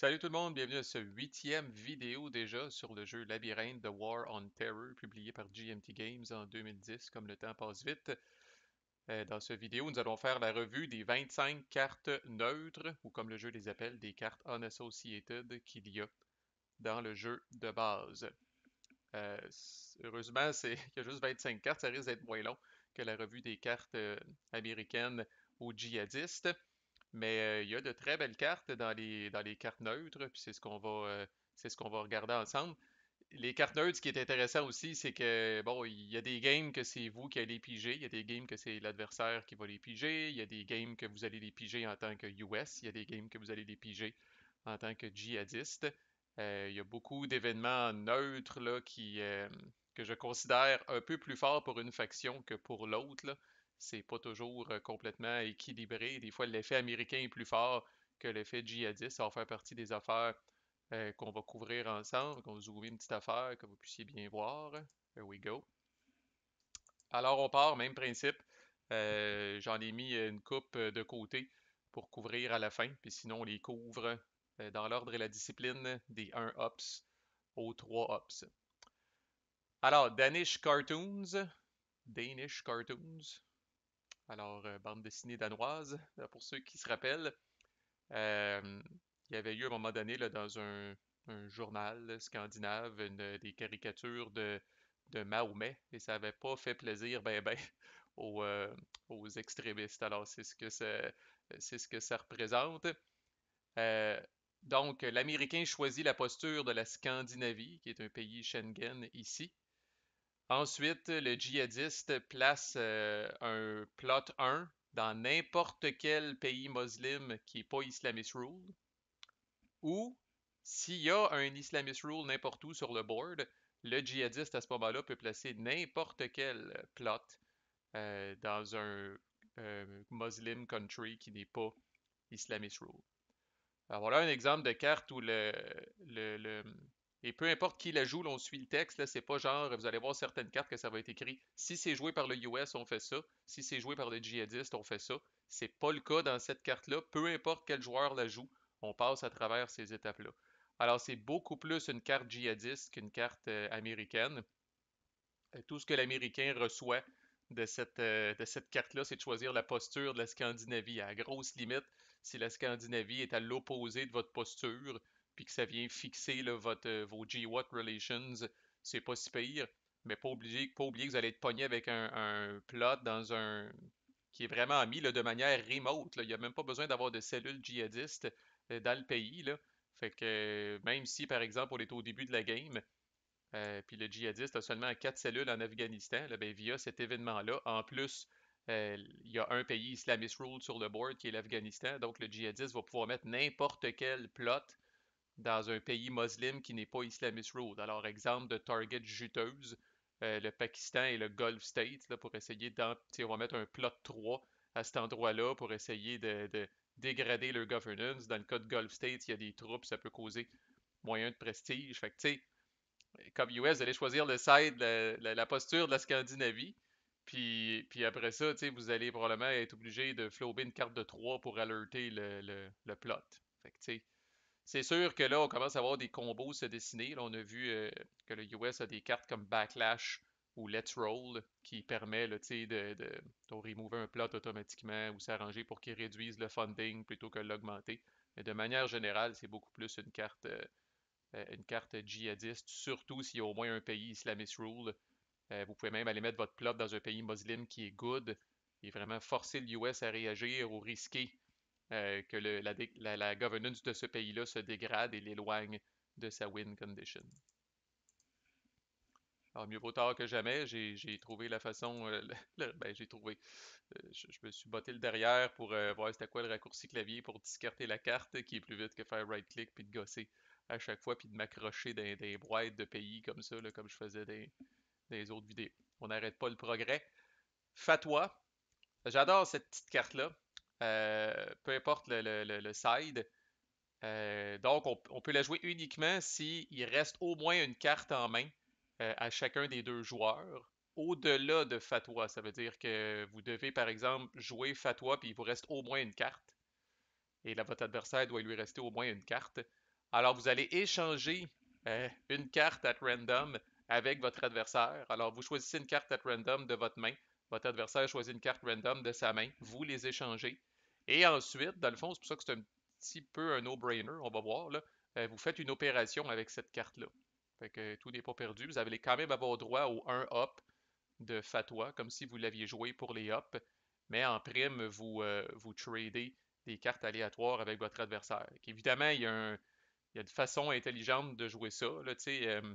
Salut tout le monde, bienvenue à ce huitième vidéo déjà sur le jeu Labyrinthe The War on Terror, publié par GMT Games en 2010, comme le temps passe vite. Euh, dans cette vidéo, nous allons faire la revue des 25 cartes neutres, ou comme le jeu les appelle, des cartes unassociated qu'il y a dans le jeu de base. Euh, heureusement, c'est qu'il y a juste 25 cartes, ça risque d'être moins long que la revue des cartes euh, américaines ou djihadistes. Mais euh, il y a de très belles cartes dans les, cartes neutres, puis euh, c'est ce qu'on va, regarder ensemble les cartes neutres, ce qui est intéressant aussi, c'est que, bon, il y a des games que c'est vous qui allez piger, il y a des games que c'est l'adversaire qui va les piger, il y a des games que vous allez les piger en tant que US, il y a des games que vous allez les piger en tant que djihadiste. Euh, il y a beaucoup d'événements neutres là, que je considère un peu plus forts pour une faction que pour l'autre c'est pas toujours complètement équilibré. Des fois, l'effet américain est plus fort que l'effet djihadiste. Ça va faire partie des affaires qu'on va couvrir ensemble, qu'on va ouvrir une petite affaire, que vous puissiez bien voir. Here we go. Alors, on part, même principe. J'en ai mis une coupe de côté pour couvrir à la fin, puis sinon, on les couvre dans l'ordre et la discipline des 1 ops aux 3 ops. Alors, Danish Cartoons. Danish Cartoons. Alors, euh, bande dessinée danoise, euh, pour ceux qui se rappellent, euh, il y avait eu à un moment donné dans un, journal scandinave une, des caricatures de, Mahomet et ça n'avait pas fait plaisir ben, ben, aux, extrémistes. Alors, c'est ce que ça représente. donc, l'Américain choisit la posture de la Scandinavie, qui est un pays Schengen ici, Ensuite, le djihadiste place euh, un plot 1 dans n'importe quel pays musulman qui n'est pas Islamist Rule. Ou s'il y a un Islamist Rule n'importe où sur le board, le djihadiste à ce moment-là peut placer n'importe quel plot euh, dans un euh, Muslim country qui n'est pas Islamist Rule. Alors voilà un exemple de carte où le, le et peu importe qui la joue, là, on suit le texte. Là, c'est pas genre, vous allez voir certaines cartes que ça va être écrit. Si c'est joué par le US, on fait ça. Si c'est joué par le djihadiste, on fait ça. C'est pas le cas dans cette carte-là. Peu importe quel joueur la joue, on passe à travers ces étapes-là. Alors, c'est beaucoup plus une carte djihadiste qu'une carte euh, américaine. tout ce que l'Américain reçoit de cette, euh, de cette carte-là, c'est de choisir la posture de la Scandinavie. À grosse limite, si la Scandinavie est à l'opposé de votre posture, puis que ça vient fixer votre, euh, vos G-Watt Relations, c'est pas si pire. Mais pas oublier, pas que vous allez être pogné avec un, plot dans un qui est vraiment mis de manière remote. Il n'y a même pas besoin d'avoir de cellules djihadistes euh, dans le pays. Là. Fait que euh, même si, par exemple, on est au début de la game, puis le djihadiste a seulement quatre cellules en Afghanistan, ben, via cet événement-là, en plus, il y a un pays islamist rule sur le board qui est l'Afghanistan, donc le djihadiste va pouvoir mettre n'importe quel plot dans un pays musulman qui n'est pas Islamist Road. Alors, exemple de target juteuse, euh, le Pakistan et le Gulf State, là, pour essayer d'en. On va mettre un plot 3 à cet endroit-là pour essayer de, dégrader leur governance. Dans le cas de Gulf State, il y a des troupes, ça peut causer moyen de prestige. Fait que, tu sais, comme US, vous allez choisir le side, la, posture de la Scandinavie. Puis, après ça, vous allez probablement être obligé de flober une carte de 3 pour alerter le, le plot. Fait que, tu sais, c'est sûr que là, on commence à voir des combos se dessiner. on a vu euh, que le US a des cartes comme Backlash ou Let's Roll qui permet de, de, remover un plot automatiquement ou s'arranger pour qu'il réduise le funding plutôt que l'augmenter. Mais de manière générale, c'est beaucoup plus une carte, euh, une carte djihadiste, surtout s'il y a au moins un pays islamiste rule. Euh, vous pouvez même aller mettre votre plot dans un pays musulman qui est good et vraiment forcer le US à réagir ou risquer euh, que le, la, la, governance de ce pays-là se dégrade et l'éloigne de sa win condition. Alors, mieux vaut tard que jamais, j'ai trouvé la façon. Euh, ben, j'ai trouvé. Euh, je, me suis botté le derrière pour voir c'était quoi le raccourci clavier pour discarter la carte qui est plus vite que faire right-click puis de gosser à chaque fois puis de m'accrocher dans des boîtes de pays comme ça, comme je faisais dans les autres vidéos. On n'arrête pas le progrès. Fatwa. J'adore cette petite carte-là. Euh, peu importe le, side. Euh, donc, on, peut la jouer uniquement s'il il reste au moins une carte en main euh, à chacun des deux joueurs au-delà de Fatwa. Ça veut dire que vous devez, par exemple, jouer Fatwa, puis il vous reste au moins une carte. Et là, votre adversaire doit lui rester au moins une carte. Alors, vous allez échanger une carte at random avec votre adversaire. Alors, vous choisissez une carte at random de votre main. Votre adversaire choisit une carte random de sa main, vous les échangez. Et ensuite, dans le fond, c'est pour ça que c'est un petit peu un no-brainer, on va voir. Là. Euh, vous faites une opération avec cette carte-là. Fait que tout n'est pas perdu. Vous allez quand même avoir droit au 1-up de Fatwa, comme si vous l'aviez joué pour les up. Mais en prime, vous, euh, vous tradez des cartes aléatoires avec votre adversaire. évidemment, il y, a un, il y, une façon intelligente de jouer ça. Euh,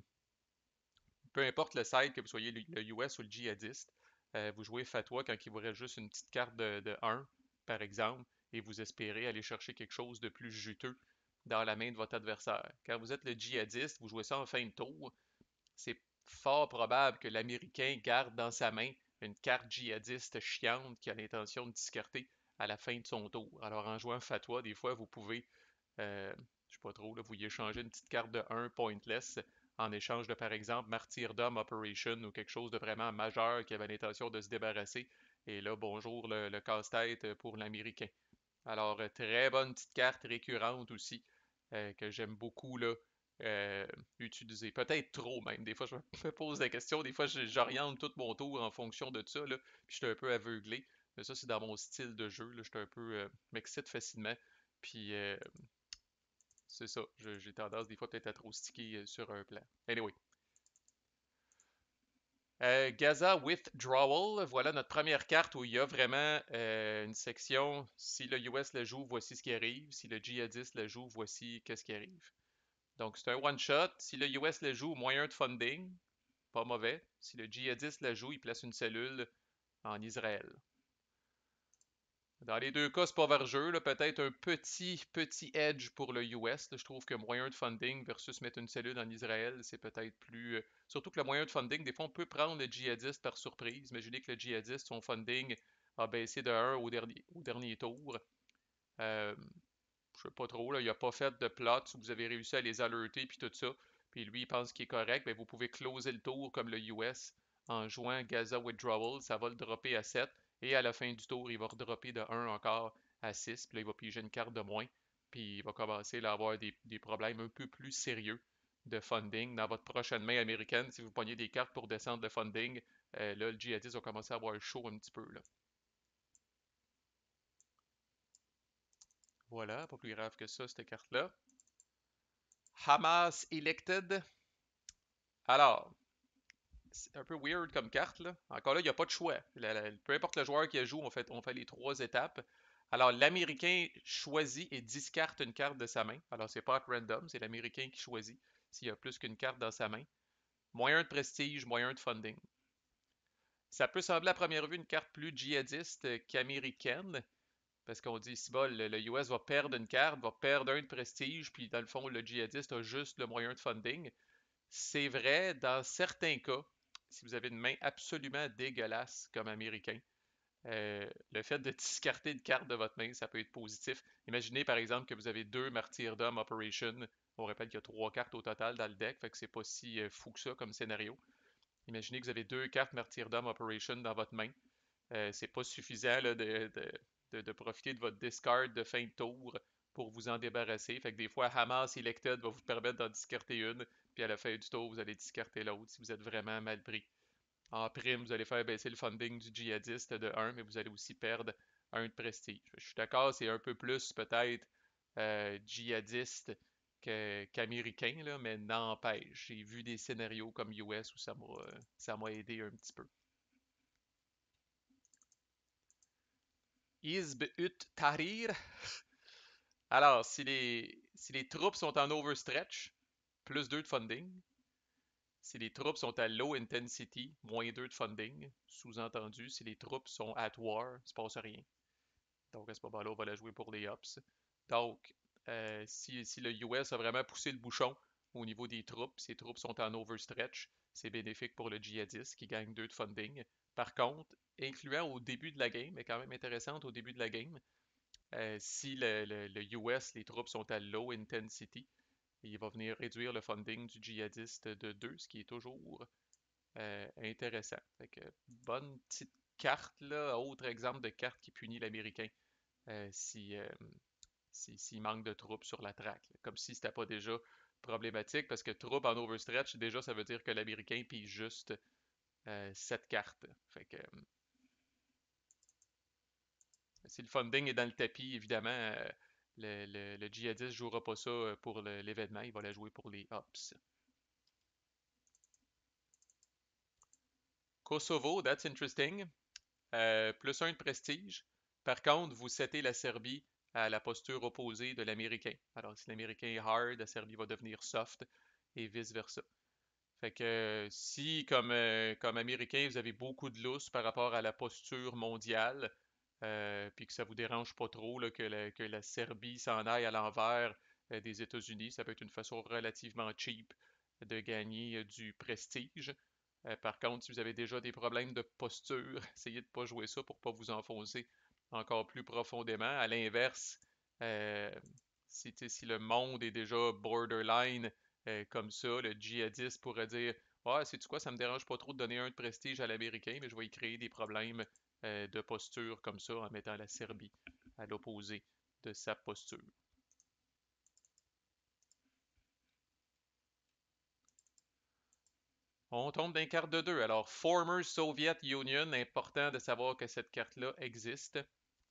peu importe le site, que vous soyez le US ou le djihadiste, euh, vous jouez Fatwa quand il vous reste juste une petite carte de, 1, par exemple, et vous espérez aller chercher quelque chose de plus juteux dans la main de votre adversaire. Quand vous êtes le djihadiste, vous jouez ça en fin de tour, c'est fort probable que l'Américain garde dans sa main une carte djihadiste chiante qui a l'intention de discarter à la fin de son tour. Alors en jouant Fatwa, des fois, vous pouvez, euh, je ne sais pas trop, vous y échangez une petite carte de 1 pointless en échange de, par exemple, Martyrdom Operation ou quelque chose de vraiment majeur qui avait l'intention de se débarrasser. Et là, bonjour, le, casse-tête pour l'Américain. Alors, très bonne petite carte récurrente aussi, euh, que j'aime beaucoup là, euh, utiliser. Peut-être trop même. Des fois, je me pose la question. Des fois, j'oriente tout mon tour en fonction de ça. Là, puis je suis un peu aveuglé. Mais ça, c'est dans mon style de jeu. Je suis un peu. Euh, m'excite facilement. Puis c'est ça. J'ai tendance des fois peut-être à trop sticker euh, sur un plan. Anyway. Euh, Gaza Withdrawal, voilà notre première carte où il y a vraiment euh, une section. Si le US le joue, voici ce qui arrive. Si le djihadiste le joue, voici qu'est-ce qui arrive. Donc c'est un one-shot. Si le US le joue, moyen de funding, pas mauvais. Si le djihadiste le joue, il place une cellule en Israël. Dans les deux cas, c'est pas vergeux. Peut-être un petit, petit edge pour le US. je trouve que moyen de funding versus mettre une cellule en Israël, c'est peut-être plus. Euh, surtout que le moyen de funding, des fois, on peut prendre le djihadiste par surprise. Imaginez que le djihadiste, son funding a baissé de 1 au dernier, au dernier tour. Je euh, je sais pas trop, là, il a pas fait de plot vous avez réussi à les alerter puis tout ça. Puis lui, il pense qu'il est correct. Ben, vous pouvez closer le tour comme le US en jouant Gaza Withdrawal. Ça va le dropper à 7 et à la fin du tour, il va redropper de 1 encore à 6. Puis là, il va piger une carte de moins. Puis il va commencer à avoir des, problèmes un peu plus sérieux de funding. Dans votre prochaine main américaine, si vous pognez des cartes pour descendre le funding, euh, là, le GI-10 va commencer à avoir chaud un petit peu. Voilà, pas plus grave que ça, cette carte-là. Hamas Elected. Alors, c'est un peu weird comme carte. Encore là, il n'y a pas de choix. peu importe le joueur qui joue, on fait, on fait les trois étapes. Alors, l'Américain choisit et discarte une carte de sa main. Alors, c'est pas random, c'est l'Américain qui choisit s'il y a plus qu'une carte dans sa main. Moyen de prestige, moyen de funding. Ça peut sembler à première vue une carte plus djihadiste qu'américaine, parce qu'on dit, si bon, le US va perdre une carte, va perdre un de prestige, puis dans le fond, le djihadiste a juste le moyen de funding. C'est vrai dans certains cas, si vous avez une main absolument dégueulasse comme Américain, euh, le fait de discarter une carte de votre main, ça peut être positif. Imaginez par exemple que vous avez deux Martyrdom Operation. On rappelle qu'il y a trois cartes au total dans le deck, fait que c'est pas si euh, fou que ça comme scénario. Imaginez que vous avez deux cartes Martyrdom Operation dans votre main. Ce euh, c'est pas suffisant de, de, profiter de votre discard de fin de tour pour vous en débarrasser. Fait que des fois, Hamas Elected va vous permettre d'en discarter une, puis à la fin du tour, vous allez discarter l'autre si vous êtes vraiment mal pris. En prime, vous allez faire baisser le funding du djihadiste de 1, mais vous allez aussi perdre un de prestige. Je suis d'accord, c'est un peu plus peut-être euh, djihadiste qu'américain, mais n'empêche. J'ai vu des scénarios comme US où ça m'a aidé un petit peu. Isb ut Tahrir, alors, si les, troupes sont en overstretch, plus 2 de funding. Si les troupes sont à low intensity, moins 2 de funding. Sous-entendu, si les troupes sont at war, il ne se passe rien. Donc, à ce moment-là, on va la jouer pour les ops. Donc, euh, si, le US a vraiment poussé le bouchon au niveau des troupes, si les troupes sont en overstretch, c'est bénéfique pour le djihadiste qui gagne 2 de funding. Par contre, incluant au début de la game, mais quand même intéressante au début de la game, euh, si le, US, les troupes sont à low intensity, il va venir réduire le funding du djihadiste de 2, ce qui est toujours euh, intéressant. Fait bonne petite carte, là, autre exemple de carte qui punit l'Américain euh, s'il si, manque de troupes sur la traque. Comme si ce pas déjà problématique, parce que troupes en overstretch, déjà, ça veut dire que l'Américain pille juste cette carte. Fait que, si le funding est dans le tapis, évidemment, euh, le, le, djihadiste ne jouera pas ça euh, pour l'événement, il va la jouer pour les ops. Kosovo, that's interesting. Euh, plus un de prestige. Par contre, vous settez la Serbie à la posture opposée de l'Américain. Alors, si l'Américain est hard, la Serbie va devenir soft et vice-versa. Fait que si, comme, comme Américain, vous avez beaucoup de lousse par rapport à la posture mondiale, euh, puis que ça vous dérange pas trop que, la, Serbie s'en aille à l'envers euh, des États-Unis. Ça peut être une façon relativement cheap de gagner euh, du prestige. par contre, si vous avez déjà des problèmes de posture, essayez de ne pas jouer ça pour ne pas vous enfoncer encore plus profondément. À l'inverse, si, le monde est déjà borderline comme ça, le djihadiste pourrait dire Ah, c'est sais-tu quoi, ça ne me dérange pas trop de donner un de prestige à l'Américain, mais je vais y créer des problèmes euh, de posture comme ça en mettant la Serbie à l'opposé de sa posture. On tombe d'un carte de deux. Alors, former Soviet Union, important de savoir que cette carte-là existe.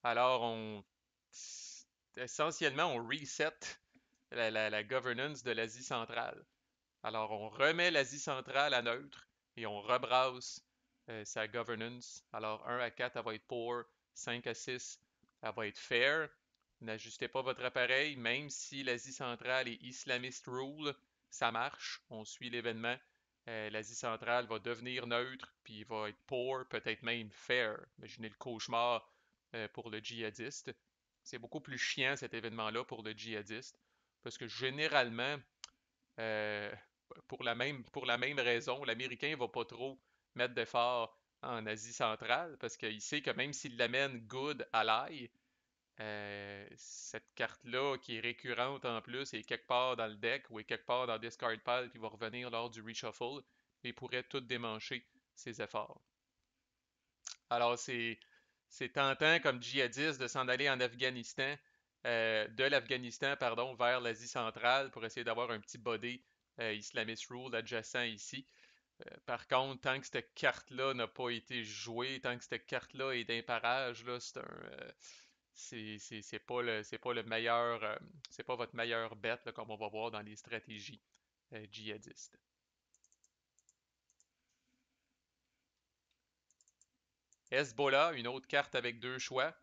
Alors, on essentiellement, on reset la, la governance de l'Asie centrale. Alors, on remet l'Asie centrale à neutre et on rebrasse euh, sa governance. Alors 1 à 4, elle va être poor », 5 à 6, elle va être fair. N'ajustez pas votre appareil, même si l'Asie centrale est islamiste rule, ça marche, on suit l'événement. Euh, L'Asie centrale va devenir neutre, puis va être poor peut-être même fair. Imaginez le cauchemar euh, pour le djihadiste. C'est beaucoup plus chiant cet événement-là pour le djihadiste, parce que généralement, pour, la même, pour la même raison, l'Américain ne va pas trop mettre d'efforts en Asie centrale parce qu'il sait que même s'il l'amène good à l'ail, euh, cette carte-là qui est récurrente en plus est quelque part dans le deck ou est quelque part dans Discard Pile qui va revenir lors du reshuffle et pourrait tout démancher ses efforts. Alors c'est, tentant comme djihadiste de s'en aller en Afghanistan, euh, de l'Afghanistan pardon, vers l'Asie centrale pour essayer d'avoir un petit body euh, Islamist Rule adjacent ici. Euh, par contre, tant que cette carte-là n'a pas été jouée, tant que cette carte-là est d'un parage, c'est un. Euh, c'est pas le meilleur euh, c'est pas votre meilleure bête comme on va voir dans les stratégies djihadistes. Hezbollah, une autre carte avec deux choix.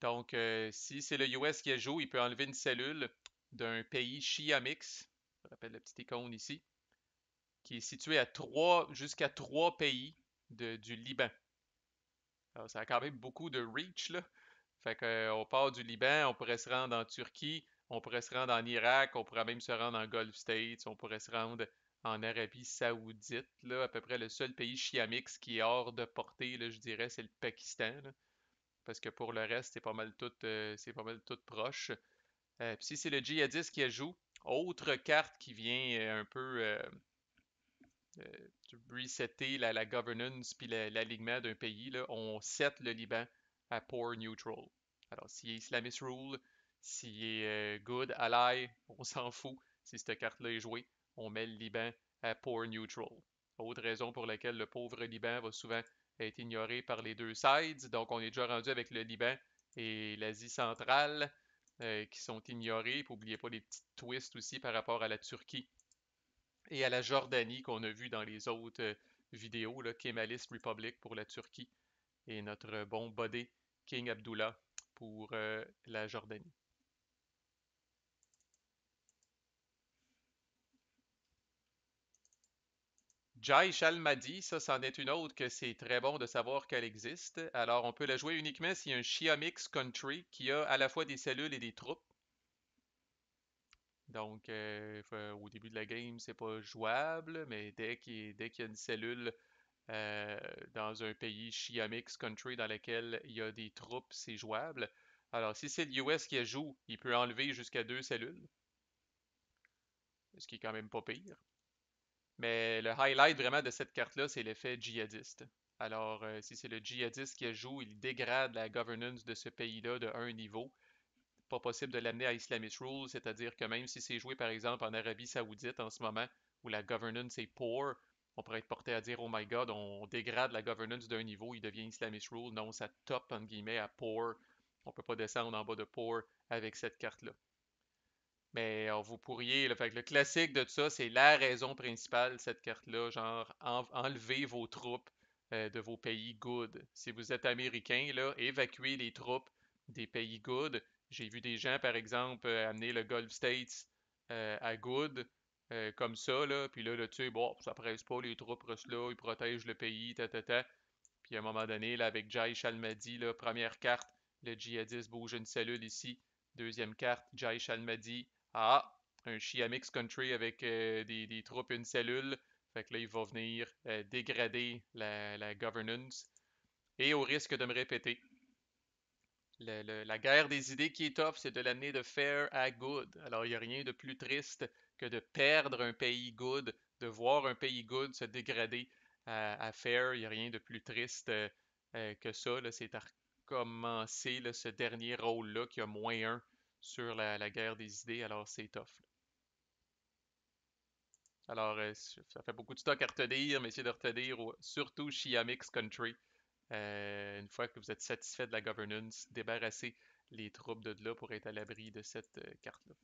Donc si c'est le US qui joue, il peut enlever une cellule d'un pays Chiamix. mix. Je rappelle la petite icône ici qui est situé à trois, jusqu'à trois pays du Liban. ça a quand même beaucoup de reach, là. Fait qu'on euh, part du Liban, on pourrait se rendre en Turquie, on pourrait se rendre en Irak, on pourrait même se rendre en Gulf States, on pourrait se rendre en Arabie Saoudite, là, à peu près le seul pays chiamix qui est hors de portée, là, je dirais, c'est le Pakistan. parce que pour le reste, c'est pas mal tout, euh, c'est pas mal tout proche. Euh, puis si c'est le djihadiste qui joue, autre carte qui vient un peu euh, resetter la, la governance puis l'alignement d'un pays, on set le Liban à poor neutral. Alors, s'il a « Islamist rule, s'il a euh, « good, ally, on s'en fout. Si cette carte-là est jouée, on met le Liban à poor neutral. Autre raison pour laquelle le pauvre Liban va souvent être ignoré par les deux sides. Donc, on est déjà rendu avec le Liban et l'Asie centrale euh, qui sont ignorés. N'oubliez pas les petits twists aussi par rapport à la Turquie et à la Jordanie qu'on a vu dans les autres euh, vidéos, le Kemalist Republic pour la Turquie et notre bon body, King Abdullah pour euh, la Jordanie. Jai al ça, c'en est une autre que c'est très bon de savoir qu'elle existe. Alors, on peut la jouer uniquement si un Shia Mix Country qui a à la fois des cellules et des troupes. Donc, euh, au début de la game, c'est pas jouable, mais dès qu'il y a une cellule euh, dans un pays Shiamix country dans lequel il y a des troupes, c'est jouable. Alors, si c'est l'US qui joue, il peut enlever jusqu'à deux cellules. Ce qui est quand même pas pire. Mais le highlight vraiment de cette carte-là, c'est l'effet djihadiste. Alors, euh, si c'est le djihadiste qui joue, il dégrade la governance de ce pays-là de un niveau pas possible de l'amener à Islamist Rule, c'est-à-dire que même si c'est joué par exemple en Arabie Saoudite en ce moment, où la governance est poor, on pourrait être porté à dire Oh my God, on dégrade la governance d'un niveau, il devient Islamist Rule. Non, ça top entre guillemets à poor. On ne peut pas descendre en bas de poor avec cette carte-là. Mais vous pourriez, le, fait le classique de tout ça, c'est la raison principale, cette carte-là, genre en, enlever vos troupes euh, de vos pays good. Si vous êtes américain, là, évacuez les troupes des pays good j'ai vu des gens, par exemple, euh, amener le Gulf States euh, à Good, euh, comme ça, là. Puis là, là, tu bon, ça presse pas, les troupes restent là, ils protègent le pays, ta, ta, ta. Puis à un moment donné, là, avec Jai Chalmadi, là, première carte, le djihadiste bouge une cellule ici. Deuxième carte, Jai Chalmadi, ah, un Shia Mix Country avec des, troupes, une cellule. Fait que là, il va venir dégrader la governance. Et au risque de me répéter, la guerre des idées qui est tough », c'est de l'amener de fair à good. Alors, il n'y a rien de plus triste que de perdre un pays good, de voir un pays good se dégrader à, faire. fair. Il n'y a rien de plus triste euh, euh, que ça. C'est à recommencer ce dernier rôle-là qui a moins un sur la, guerre des idées. Alors, c'est tough. Alors, euh, ça fait beaucoup de stock à retenir, mais c'est de retenir surtout Chiamix Country. Euh, une fois que vous êtes satisfait de la governance, débarrassez les troupes de là pour être à l'abri de cette euh, carte-là.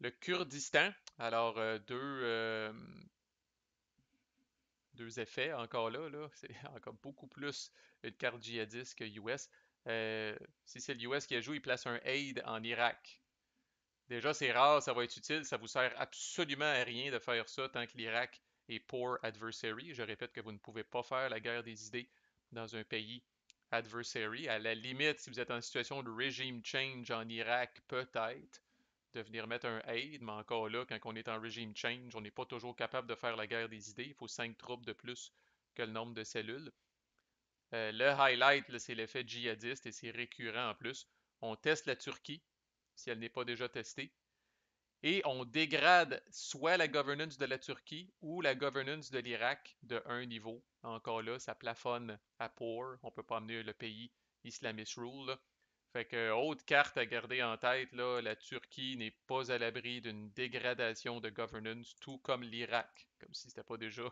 Le Kurdistan, alors euh, deux, effets encore là, là c'est encore beaucoup plus une carte djihadiste que US. si c'est l'US qui a joué, il place un aid en Irak. Déjà, c'est rare, ça va être utile, ça vous sert absolument à rien de faire ça tant que l'Irak et poor adversary. Je répète que vous ne pouvez pas faire la guerre des idées dans un pays adversary. À la limite, si vous êtes en situation de régime change en Irak, peut-être de venir mettre un aid, mais encore là, quand on est en régime change, on n'est pas toujours capable de faire la guerre des idées. Il faut cinq troupes de plus que le nombre de cellules. Euh, le highlight, c'est l'effet djihadiste et c'est récurrent en plus. On teste la Turquie, si elle n'est pas déjà testée et on dégrade soit la governance de la Turquie ou la governance de l'Irak de un niveau. Encore là, ça plafonne à pour. On ne peut pas mener le pays islamist rule. Fait que, autre carte à garder en tête, là, la Turquie n'est pas à l'abri d'une dégradation de governance, tout comme l'Irak, comme si ce n'était pas déjà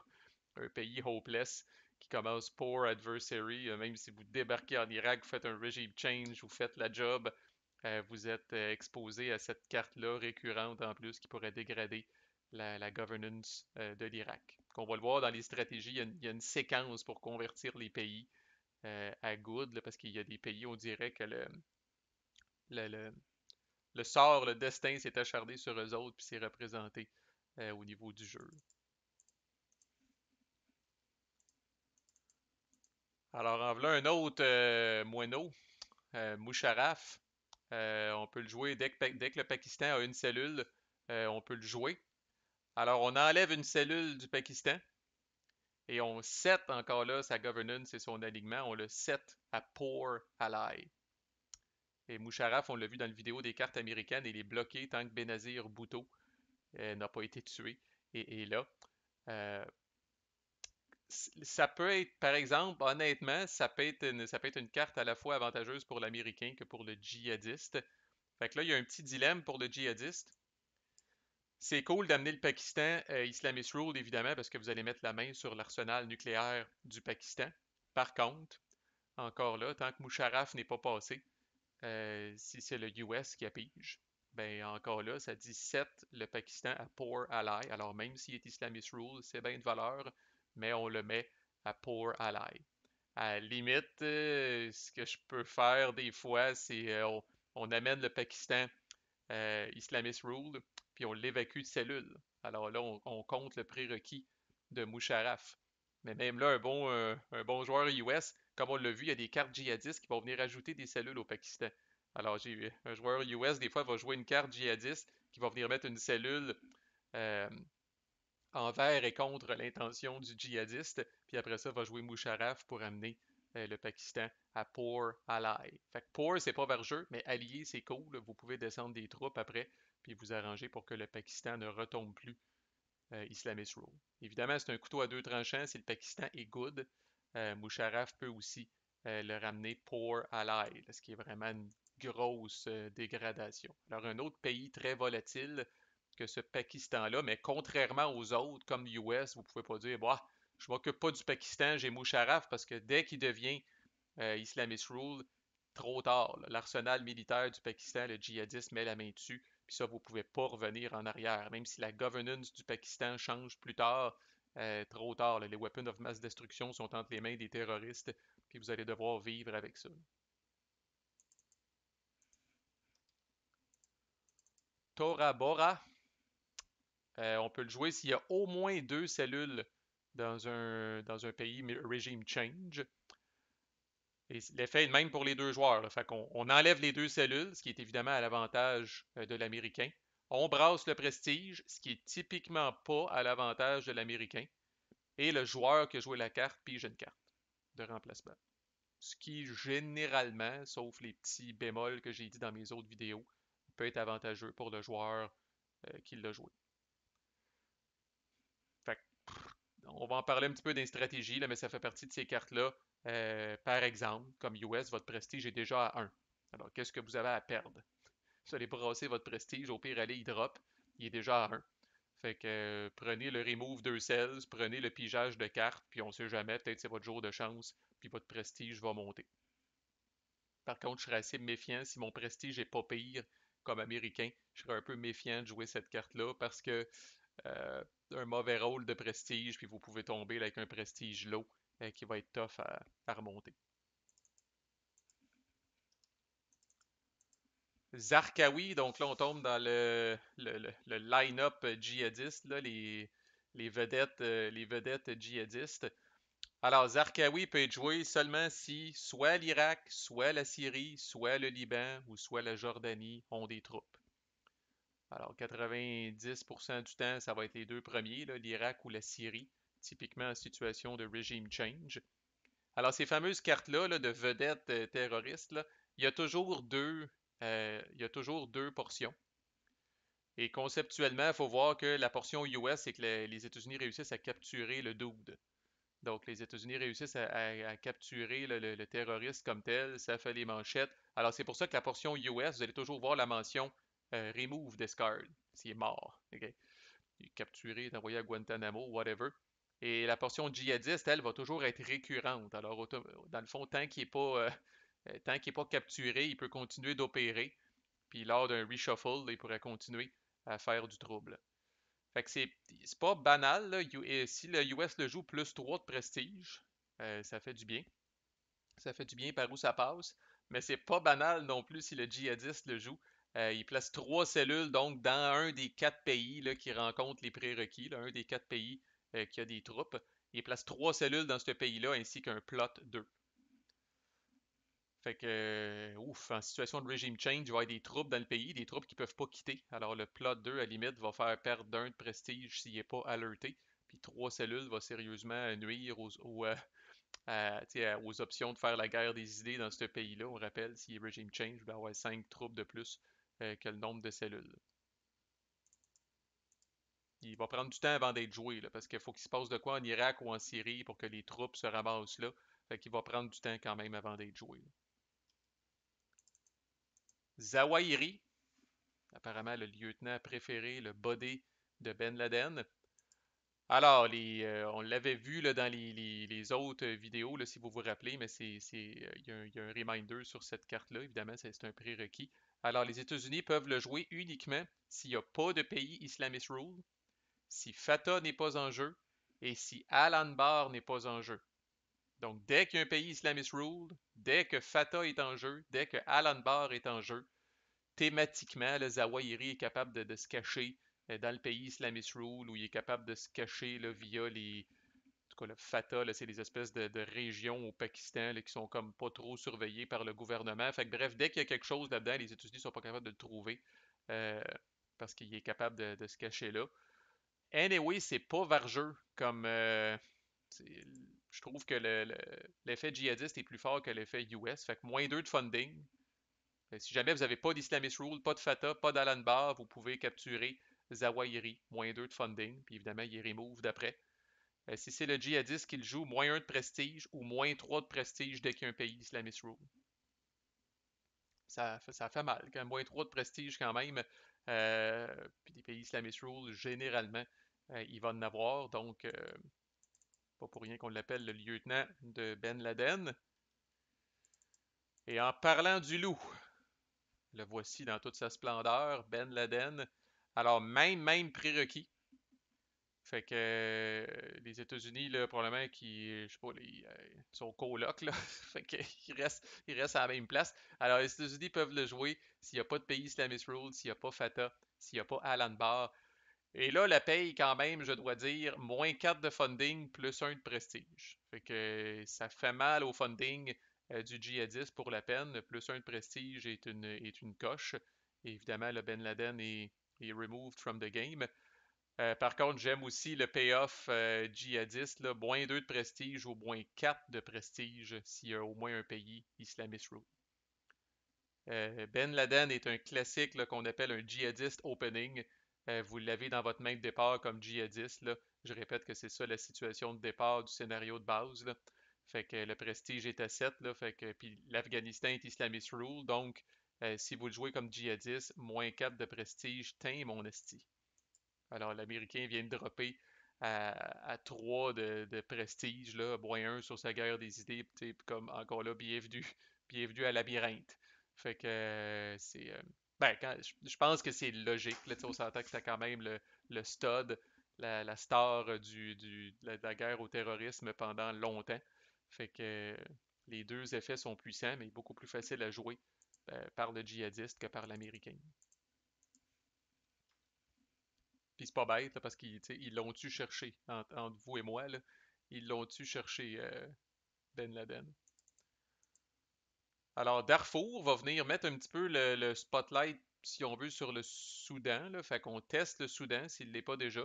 un pays hopeless qui commence pour adversary. Même si vous débarquez en Irak, vous faites un regime change, vous faites la job, euh, vous êtes euh, exposé à cette carte-là récurrente en plus qui pourrait dégrader la, governance euh, de l'Irak. On va le voir dans les stratégies, il y a une, séquence pour convertir les pays à good, parce qu'il y a des pays, on dirait que le, sort, le destin s'est achardé sur eux autres, puis s'est représenté au niveau du jeu. Alors, en voilà un autre euh, moineau, Moucharaf. Euh, on peut le jouer dès que, le Pakistan a une cellule, euh, on peut le jouer. Alors, on enlève une cellule du Pakistan et on set encore là sa governance et son alignement. On le set à poor ally. Et Moucharaf, on l'a vu dans la vidéo des cartes américaines, il est bloqué tant que Benazir Bhutto euh, n'a pas été tué et là ça peut être, par exemple, honnêtement, ça peut être une, carte à la fois avantageuse pour l'Américain que pour le djihadiste. Fait que là, il y a un petit dilemme pour le djihadiste. C'est cool d'amener le Pakistan à euh, Islamist Rule, évidemment, parce que vous allez mettre la main sur l'arsenal nucléaire du Pakistan. Par contre, encore là, tant que Musharraf n'est pas passé, euh, si c'est le US qui a pige, ben encore là, ça dit 7, le Pakistan a poor ally. Alors même s'il est Islamist Rule, c'est bien une valeur mais on le met à poor à À la limite, euh, ce que je peux faire des fois, c'est euh, on, amène le Pakistan euh, Islamist Rule, puis on l'évacue de cellules. Alors là, on, compte le prérequis de Moucharaf. Mais même là, un bon, un, bon joueur US, comme on l'a vu, il y a des cartes djihadistes qui vont venir ajouter des cellules au Pakistan. Alors, un joueur US, des fois, va jouer une carte djihadiste qui va venir mettre une cellule envers et contre l'intention du djihadiste. Puis après ça, va jouer Musharraf pour amener euh, le Pakistan à Pour Ally. Fait que Pour, c'est pas vers jeu, mais allié, c'est cool. Vous pouvez descendre des troupes après, puis vous arranger pour que le Pakistan ne retombe plus euh, Islamist Rule. Évidemment, c'est un couteau à deux tranchants. Si le Pakistan est good, euh, Musharraf peut aussi le ramener Pour Ally, ce qui est vraiment une grosse dégradation. Alors, un autre pays très volatile, que ce Pakistan-là, mais contrairement aux autres, comme les US, vous ne pouvez pas dire bah, je ne m'occupe pas du Pakistan, j'ai Moucharaf, parce que dès qu'il devient euh, Islamist Rule, trop tard. L'arsenal militaire du Pakistan, le djihadisme, met la main dessus, puis ça, vous ne pouvez pas revenir en arrière. Même si la governance du Pakistan change plus tard, euh, trop tard. Les weapons of mass destruction sont entre les mains des terroristes, puis vous allez devoir vivre avec ça. Tora Bora, euh, on peut le jouer s'il y a au moins deux cellules dans un, dans un pays régime change. L'effet est le même pour les deux joueurs. Fait on, enlève les deux cellules, ce qui est évidemment à l'avantage euh, de l'Américain. On brasse le prestige, ce qui est typiquement pas à l'avantage de l'Américain. Et le joueur qui a joué la carte pige une carte de remplacement. Ce qui, généralement, sauf les petits bémols que j'ai dit dans mes autres vidéos, peut être avantageux pour le joueur euh, qui l'a joué. on va en parler un petit peu des stratégies, là, mais ça fait partie de ces cartes-là. Euh, par exemple, comme US, votre prestige est déjà à 1. Alors, qu'est-ce que vous avez à perdre? Vous allez brasser votre prestige, au pire, allez, il drop, il est déjà à 1. Fait que euh, prenez le remove de cells, prenez le pigeage de cartes, puis on sait jamais, peut-être c'est votre jour de chance, puis votre prestige va monter. Par contre, je serais assez méfiant si mon prestige est pas pire comme américain. Je serais un peu méfiant de jouer cette carte-là parce que euh, un mauvais rôle de prestige, puis vous pouvez tomber avec un prestige low euh, qui va être tough à, remonter. Zarqawi, donc là on tombe dans le, le, le, line-up djihadiste, là, les, les, vedettes, euh, les vedettes djihadistes. Alors Zarqawi peut être joué seulement si soit l'Irak, soit la Syrie, soit le Liban ou soit la Jordanie ont des troupes. Alors, 90% du temps, ça va être les deux premiers, l'Irak ou la Syrie, typiquement en situation de regime change. Alors, ces fameuses cartes-là de vedettes euh, terroristes, il, y a toujours deux, euh, il y a toujours deux portions. Et conceptuellement, il faut voir que la portion US, c'est que les, États-Unis réussissent à capturer le dude. Donc, les États-Unis réussissent à, capturer le, le, terroriste comme tel, ça fait les manchettes. Alors, c'est pour ça que la portion US, vous allez toujours voir la mention « Remove remove discard s'il est mort. Il est capturé, est envoyé à Guantanamo, whatever. Et la portion djihadiste, elle, va toujours être récurrente. Alors, dans le fond, tant qu'il n'est pas, euh, euh, tant est pas capturé, il peut continuer d'opérer. Puis lors d'un reshuffle, il pourrait continuer à faire du trouble. Fait que c'est pas banal. si le US le joue plus 3 de prestige, euh, ça fait du bien. Ça fait du bien par où ça passe. Mais c'est pas banal non plus si le djihadiste le joue euh, il place trois cellules donc dans un des quatre pays qui rencontrent les prérequis, un des quatre pays euh, qui a des troupes. Il place trois cellules dans ce pays-là ainsi qu'un plot 2. Fait que, euh, ouf, en situation de régime change, il va y avoir des troupes dans le pays, des troupes qui ne peuvent pas quitter. Alors le plot 2, à la limite, va faire perdre d'un de prestige s'il n'est pas alerté. Puis trois cellules va sérieusement nuire aux, aux, options de faire la guerre des idées dans ce pays-là. On rappelle, si régime change, il va y avoir cinq troupes de plus euh, que le nombre de cellules. Il va prendre du temps avant d'être joué, parce qu'il faut qu'il se passe de quoi en Irak ou en Syrie pour que les troupes se ramassent là. Fait qu'il va prendre du temps quand même avant d'être joué. Zawahiri, apparemment le lieutenant préféré, le body de Ben Laden. Alors, euh, on l'avait vu là, dans les, autres vidéos, si vous vous rappelez, mais euh, il y, a un reminder sur cette carte-là. Évidemment, c'est un prérequis. Alors, les États-Unis peuvent le jouer uniquement s'il n'y a pas de pays Islamist rule, si Fatah n'est pas en jeu et si Al-Anbar n'est pas en jeu. Donc, dès qu'il y a un pays Islamist rule, dès que Fatah est en jeu, dès que Al-Anbar est en jeu, thématiquement, le Zawahiri est capable de, se cacher euh, dans le pays Islamist rule ou il est capable de se cacher via les, tout cas, le FATA, c'est des espèces de, régions au Pakistan là, qui sont comme pas trop surveillées par le gouvernement. Fait bref, dès qu'il y a quelque chose là-dedans, les États-Unis ne sont pas capables de le trouver euh, parce qu'il est capable de, se cacher là. Anyway, c'est pas vargeux comme. Euh, je trouve que l'effet djihadiste est plus fort que l'effet US. Fait moins d'eux de funding. Euh, si jamais vous n'avez pas d'Islamist Rule, pas de Fatah, pas d'Alan Barr, vous pouvez capturer Zawahiri, moins d'eux de funding. Puis évidemment, il est remove d'après. Euh, si c'est le djihadiste qu'il joue, moins 1 de prestige ou moins 3 de prestige dès qu'un pays islamiste rule. Ça, fait mal. Quand moins 3 de prestige quand même, euh, puis des pays islamistes rule, généralement, euh, il va en avoir. Donc, pas pour rien qu'on l'appelle le lieutenant de Ben Laden. Et en parlant du loup, le voici dans toute sa splendeur, Ben Laden. Alors, même, même prérequis fait que euh, les États-Unis, là, probablement qui, je sais pas, les, sont euh, sont colocs, là. fait qu'ils restent, à la même place. Alors, les États-Unis peuvent le jouer s'il n'y a pas de pays Islamist Rule, s'il n'y a pas Fatah, s'il n'y a pas Alan Barr. Et là, la paye quand même, je dois dire, moins 4 de funding, plus 1 de prestige. Fait que ça fait mal au funding euh, du du 10 pour la peine. Plus 1 de prestige est une, est une coche. évidemment, le Ben Laden est, est removed from the game. Euh, par contre, j'aime aussi le payoff euh, djihadiste, moins 2 de prestige ou moins 4 de prestige s'il y a au moins un pays islamiste rule. Euh, ben Laden est un classique qu'on appelle un djihadiste opening. vous l'avez dans votre main de départ comme djihadiste. Je répète que c'est ça la situation de départ du scénario de base. Fait que le prestige est à 7. puis l'Afghanistan est islamiste rule. Donc, si vous le jouez comme djihadiste, moins 4 de prestige, teint mon esti. Alors, l'Américain vient de dropper à, trois de, prestige, là, un sur sa guerre des idées, comme encore là, bienvenue, bienvenue à Labyrinthe. Fait que euh, c'est. Euh, ben, je, pense que c'est logique. Là, on s'entend que c'était quand même le, stud, la, star de la guerre au terrorisme pendant longtemps. Fait que les deux effets sont puissants, mais beaucoup plus faciles à jouer euh, par le djihadiste que par l'américain. Puis c'est pas bête parce qu'ils ils, l'ont tu cherché entre, vous et moi. Ils l'ont tu cherché euh, Ben Laden. Alors Darfour va venir mettre un petit peu le, spotlight, si on veut, sur le Soudan. Là. Fait qu'on teste le Soudan s'il ne l'est pas déjà.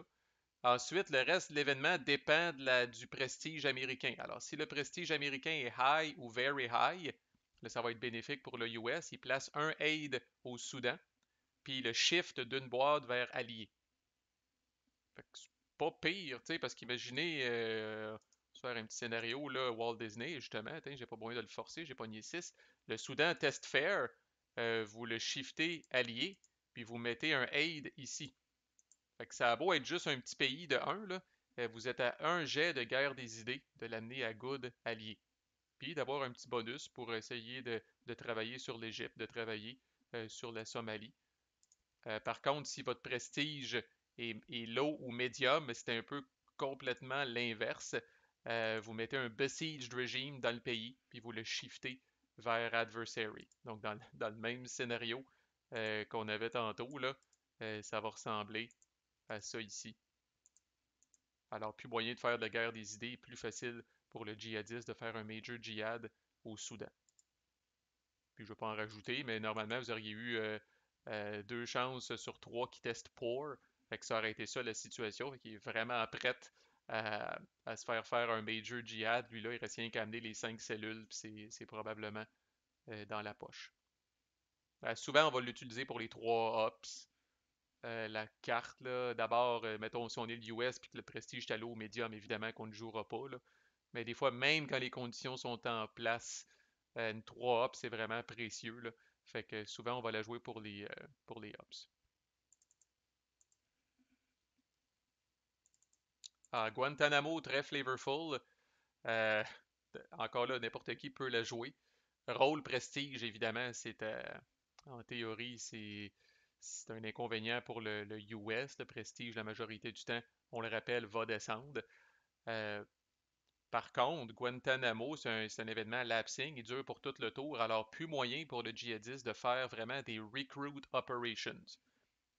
Ensuite, le reste de l'événement dépend du prestige américain. Alors, si le prestige américain est high ou very high, ça va être bénéfique pour le US. Il place un aid au Soudan, puis le shift d'une boîte vers allié pas pire, tu sais, parce qu'imaginez euh, faire un petit scénario, là, Walt Disney, justement, j'ai pas besoin de le forcer, j'ai nié 6. Le Soudan test fair, euh, vous le shiftez allié, puis vous mettez un aid ici. Fait ça a beau être juste un petit pays de 1, euh, vous êtes à un jet de guerre des idées de l'amener à Good allié. Puis d'avoir un petit bonus pour essayer de, travailler sur l'Égypte, de travailler sur la Somalie. par contre, si votre prestige et, low ou medium, c'était un peu complètement l'inverse. Euh, vous mettez un besieged regime dans le pays, puis vous le shiftez vers adversary. Donc, dans, le même scénario euh, qu'on avait tantôt, là, euh, ça va ressembler à ça ici. Alors, plus moyen de faire de la guerre des idées, plus facile pour le djihadiste de faire un major djihad au Soudan. Puis, je ne vais pas en rajouter, mais normalement, vous auriez eu deux chances sur trois qui testent poor ». Fait que ça aurait été ça la situation. Il est vraiment prêt à, se faire faire un major jihad. Lui-là, il reste rien qu'à amener les cinq cellules, c'est probablement euh, dans la poche. Euh, souvent, on va l'utiliser pour les trois ops. Euh, la carte, d'abord, mettons, si on est le US puis le prestige est allé au médium, évidemment qu'on ne jouera pas. Mais des fois, même quand les conditions sont en place, une trois ops, c'est vraiment précieux. Fait que souvent, on va la jouer pour les, pour les Guantanamo, très flavorful. Euh, encore là, n'importe qui peut le jouer. Rôle prestige, évidemment, c'est euh, en théorie, c'est, un inconvénient pour le, US. Le prestige, la majorité du temps, on le rappelle, va descendre. Euh, par contre, Guantanamo, c'est un, événement lapsing, il dure pour tout le tour, alors plus moyen pour le djihadiste 10 de faire vraiment des recruit operations.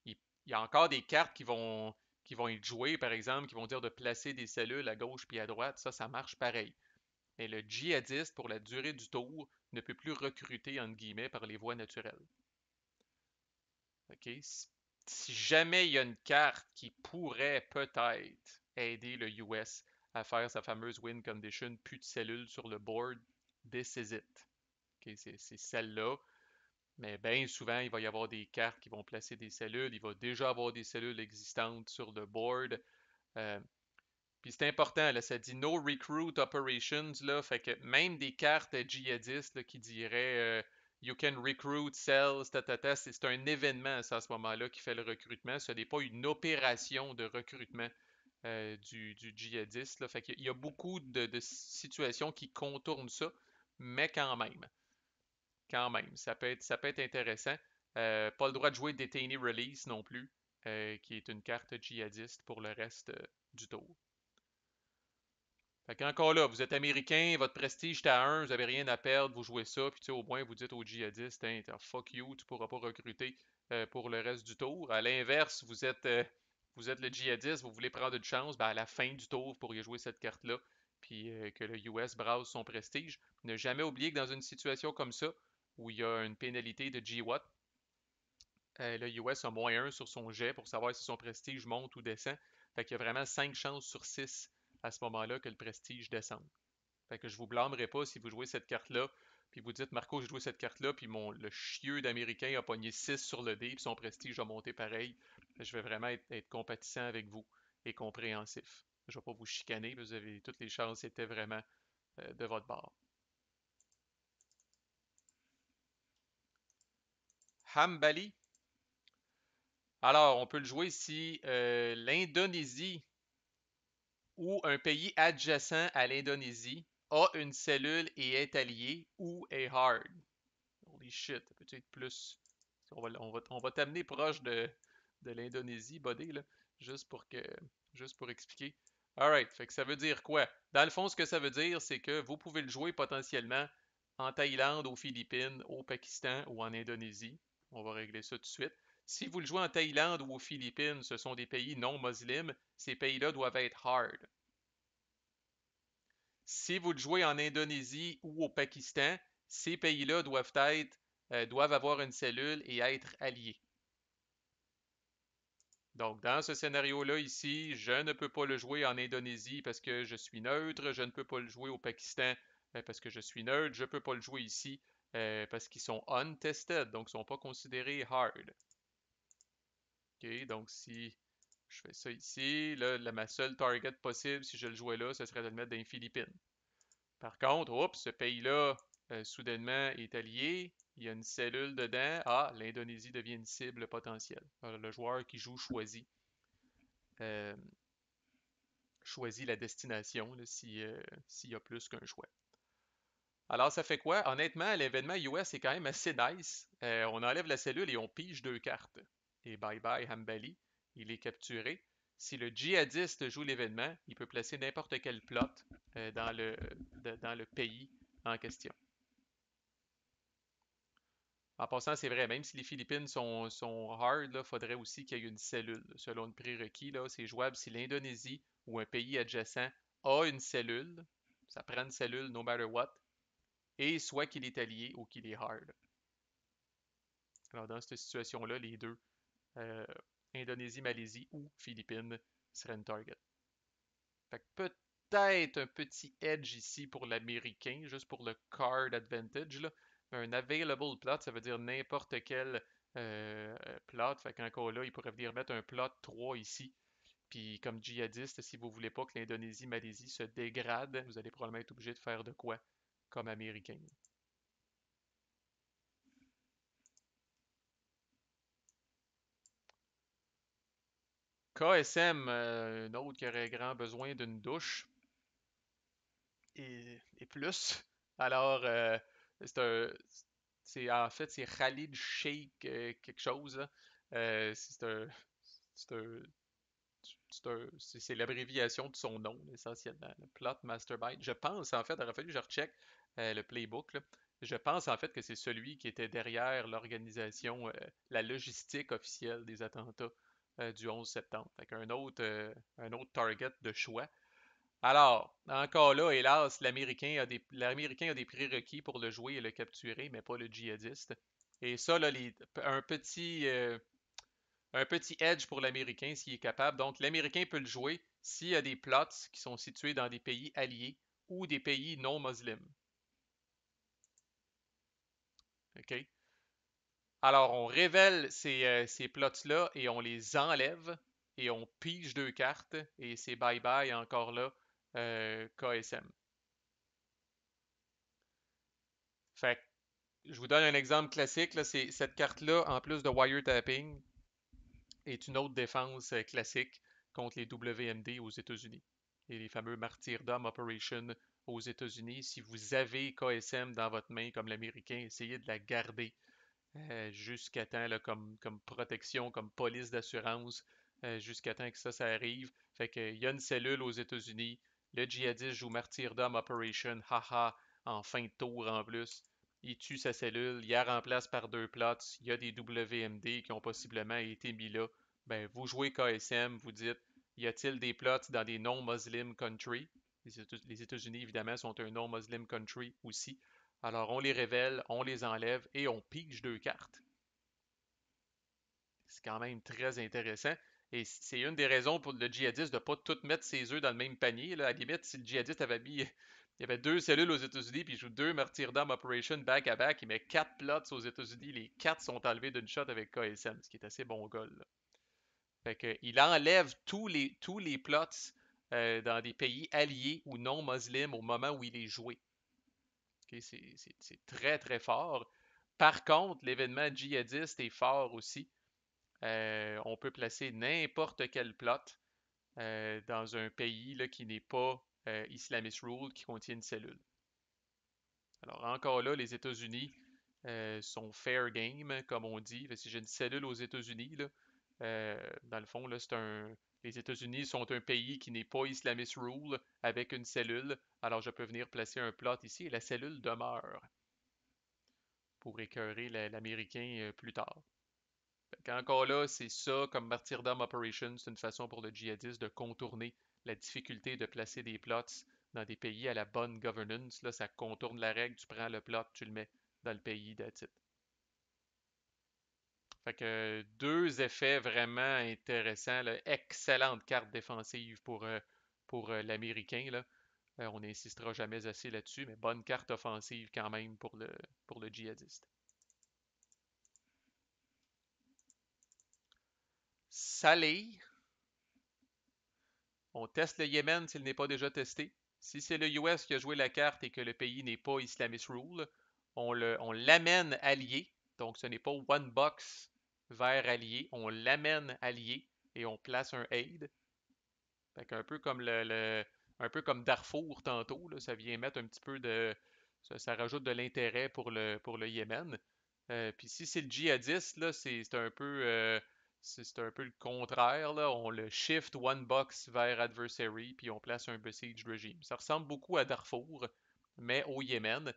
il y a encore des cartes qui vont, qui vont être joués, par exemple, qui vont dire de placer des cellules à gauche puis à droite, ça, ça marche pareil. Mais le djihadiste, pour la durée du tour, ne peut plus recruter, entre guillemets, par les voies naturelles. OK, Si jamais il y a une carte qui pourrait peut-être aider le US à faire sa fameuse win condition, plus de cellules sur le board, this is it. C'est celle-là. Mais bien souvent, il va y avoir des cartes qui vont placer des cellules. Il va déjà avoir des cellules existantes sur le board. Euh, puis c'est important, là, ça dit no recruit operations. Là, fait que même des cartes djihadistes qui diraient euh, You can recruit cells, c'est un événement à ce moment-là qui fait le recrutement. Ce n'est pas une opération de recrutement euh, du, du, djihadiste. Là. Fait qu'il y a beaucoup de situations qui contournent ça, mais quand même quand même. Ça peut être, intéressant. Euh, pas le droit de jouer Detainee Release non plus, euh, qui est une carte djihadiste pour le reste euh, du tour. encore là, vous êtes américain, votre prestige est à 1, vous n'avez rien à perdre, vous jouez ça, puis au moins vous dites au djihadistes, hein, fuck you, tu ne pourras pas recruter pour le reste du tour. À l'inverse, vous êtes, le djihadiste, vous voulez prendre une chance, ben, à la fin du tour, vous pourriez jouer cette carte-là, puis que le US brase son prestige. Ne jamais oublier que dans une situation comme ça, où il y a une pénalité de G-Watt. Euh, le US a moins 1 sur son jet pour savoir si son prestige monte ou descend. Fait qu'il y a vraiment 5 chances sur 6 à ce moment-là que le prestige descende. Fait que je vous blâmerai pas si vous jouez cette carte-là, puis vous dites Marco, j'ai joué cette carte-là, puis mon, le chieux d'Américain a pogné 6 sur le dé, puis son prestige a monté pareil. Je vais vraiment être, compatissant avec vous et compréhensif. Je ne vais pas vous chicaner, vous avez toutes les chances étaient vraiment euh, de votre bord. Hambali. Alors, on peut le jouer si euh, l'Indonésie ou un pays adjacent à l'Indonésie a une cellule et est allié ou est hard. Holy shit, peut être plus. On va, on t'amener proche de, l'Indonésie, Bodé, là, juste pour que juste pour expliquer. Alright, fait que ça veut dire quoi? Dans le fond, ce que ça veut dire, c'est que vous pouvez le jouer potentiellement en Thaïlande, aux Philippines, au Pakistan ou en Indonésie. On va régler ça tout de suite. Si vous le jouez en Thaïlande ou aux Philippines, ce sont des pays non musulmans, ces pays-là doivent être hard. Si vous le jouez en Indonésie ou au Pakistan, ces pays-là doivent être euh, doivent avoir une cellule et être alliés. Donc, dans ce scénario-là, ici, je ne peux pas le jouer en Indonésie parce que je suis neutre, je ne peux pas le jouer au Pakistan euh, parce que je suis neutre, je ne peux pas le jouer ici euh, parce qu'ils sont untested, donc ils ne sont pas considérés hard. OK, donc si je fais ça ici, là, ma seule target possible, si je le jouais là, ce serait de le mettre dans les Philippines. Par contre, oups, ce pays-là, euh, soudainement, est allié. Il y a une cellule dedans. Ah, l'Indonésie devient une cible potentielle. le joueur qui joue choisit. Euh, choisit la destination s'il y a plus qu'un choix. Alors, ça fait quoi? Honnêtement, l'événement US est quand même assez nice. Euh, on enlève la cellule et on pige deux cartes. Et bye bye Hambali, il est capturé. Si le djihadiste joue l'événement, il peut placer n'importe quelle plot euh, dans, le, dans le pays en question. En passant, c'est vrai, même si les Philippines sont, sont hard, il faudrait aussi qu'il y ait une cellule. Selon le prérequis, c'est jouable si l'Indonésie ou un pays adjacent a une cellule. Ça prend une cellule no matter what et soit qu'il est allié ou qu'il est hard. Alors, dans cette situation-là, les deux, euh, Indonésie, Malaisie ou Philippines, seraient une target. Fait que peut-être un petit edge ici pour l'américain, juste pour le card advantage. Là. un available plot, ça veut dire n'importe quel euh, plot. Fait qu'encore là, il pourrait venir mettre un plot 3 ici. Puis comme djihadiste, si vous voulez pas que l'Indonésie-Malaisie se dégrade, vous allez probablement être obligé de faire de quoi comme américaine. KSM, euh, un autre qui aurait grand besoin d'une douche et, plus. Alors, euh, c'est un. en fait, c'est Khalid Sheikh euh, quelque chose. c'est l'abréviation de son nom, essentiellement. Plot Masterbite, Je pense, en fait, il aurait fallu que je recheck. Euh, le playbook. Je pense en fait que c'est celui qui était derrière l'organisation, euh, la logistique officielle des attentats euh, du 11 septembre. Fait un, autre, un autre target de choix. Alors, encore là, hélas, l'Américain a des, a des prérequis pour le jouer et le capturer, mais pas le djihadiste. Et ça, là, un petit un petit edge pour l'Américain s'il est capable. Donc, l'Américain peut le jouer s'il y a des plots qui sont situés dans des pays alliés ou des pays non musulmans. OK? Alors, on révèle euh, ces, plots-là et on les enlève et on pige deux cartes et c'est bye-bye encore là, euh, KSM. Fait je vous donne un exemple classique. Là, cette carte-là, en plus de wiretapping, est une autre défense euh, classique contre les WMD aux États-Unis et les fameux Martyrdom Operation aux États-Unis. Si vous avez KSM dans votre main, comme l'Américain, essayez de la garder euh, jusqu'à temps, comme, protection, comme police d'assurance, euh, jusqu'à temps que ça, ça arrive. Fait qu'il y a une cellule aux États-Unis. Le djihadiste joue Martyrdom Operation, haha, en fin de tour en plus. Il tue sa cellule, il la remplace par deux plots. Il y a des WMD qui ont possiblement été mis là. Ben, vous jouez KSM, vous dites y a-t-il des plots dans des non-muslim country les États-Unis, évidemment, sont un non-Muslim country aussi. Alors, on les révèle, on les enlève et on pige deux cartes. C'est quand même très intéressant. Et c'est une des raisons pour le djihadiste de ne pas tout mettre ses œufs dans le même panier. À la limite, si le djihadiste avait mis. Il y avait deux cellules aux États-Unis, puis il joue deux martyrs Martyrdom Operation back-à-back. Il met quatre plots aux États-Unis. Les quatre sont enlevés d'une shot avec KSM, ce qui est assez bon goal. Fait il enlève tous les, tous les plots euh, dans des pays alliés ou non musulmans au moment où il est joué. c'est très, très fort. Par contre, l'événement djihadiste est fort aussi. Euh, on peut placer n'importe quelle plot euh, dans un pays qui n'est pas islamist rule, qui contient une cellule. Alors encore là, les États-Unis sont fair game, comme on dit. Si j'ai une cellule aux États-Unis, dans le fond, c'est un, les États-Unis sont un pays qui n'est pas islamist rule avec une cellule, alors je peux venir placer un plot ici et la cellule demeure pour écœurer l'Américain euh, plus tard. Encore là, c'est ça comme Martyrdom Operation, c'est une façon pour le djihadiste de contourner la difficulté de placer des plots dans des pays à la bonne governance. Là, ça contourne la règle, tu prends le plot, tu le mets dans le pays d'attitude deux effets vraiment intéressants. Excellente carte défensive pour, euh, pour euh, l'Américain. Euh, on n'insistera jamais assez là-dessus, mais bonne carte offensive quand même pour le, pour le djihadiste. Salé. On teste le Yémen s'il n'est pas déjà testé. Si c'est le US qui a joué la carte et que le pays n'est pas Islamist Rule, on l'amène on allié. Donc, ce n'est pas One Box vers allié, on l'amène allié et on place un aid. Fait un peu comme le, un peu comme Darfour tantôt, là, ça vient mettre un petit peu de. Ça, rajoute de l'intérêt pour le, pour le Yémen. Euh, puis si c'est le djihadiste, là, c'est un peu. Euh, c'est un peu le contraire. Là. On le shift one box vers adversary, puis on place un besiege régime. Ça ressemble beaucoup à Darfour, mais au Yémen.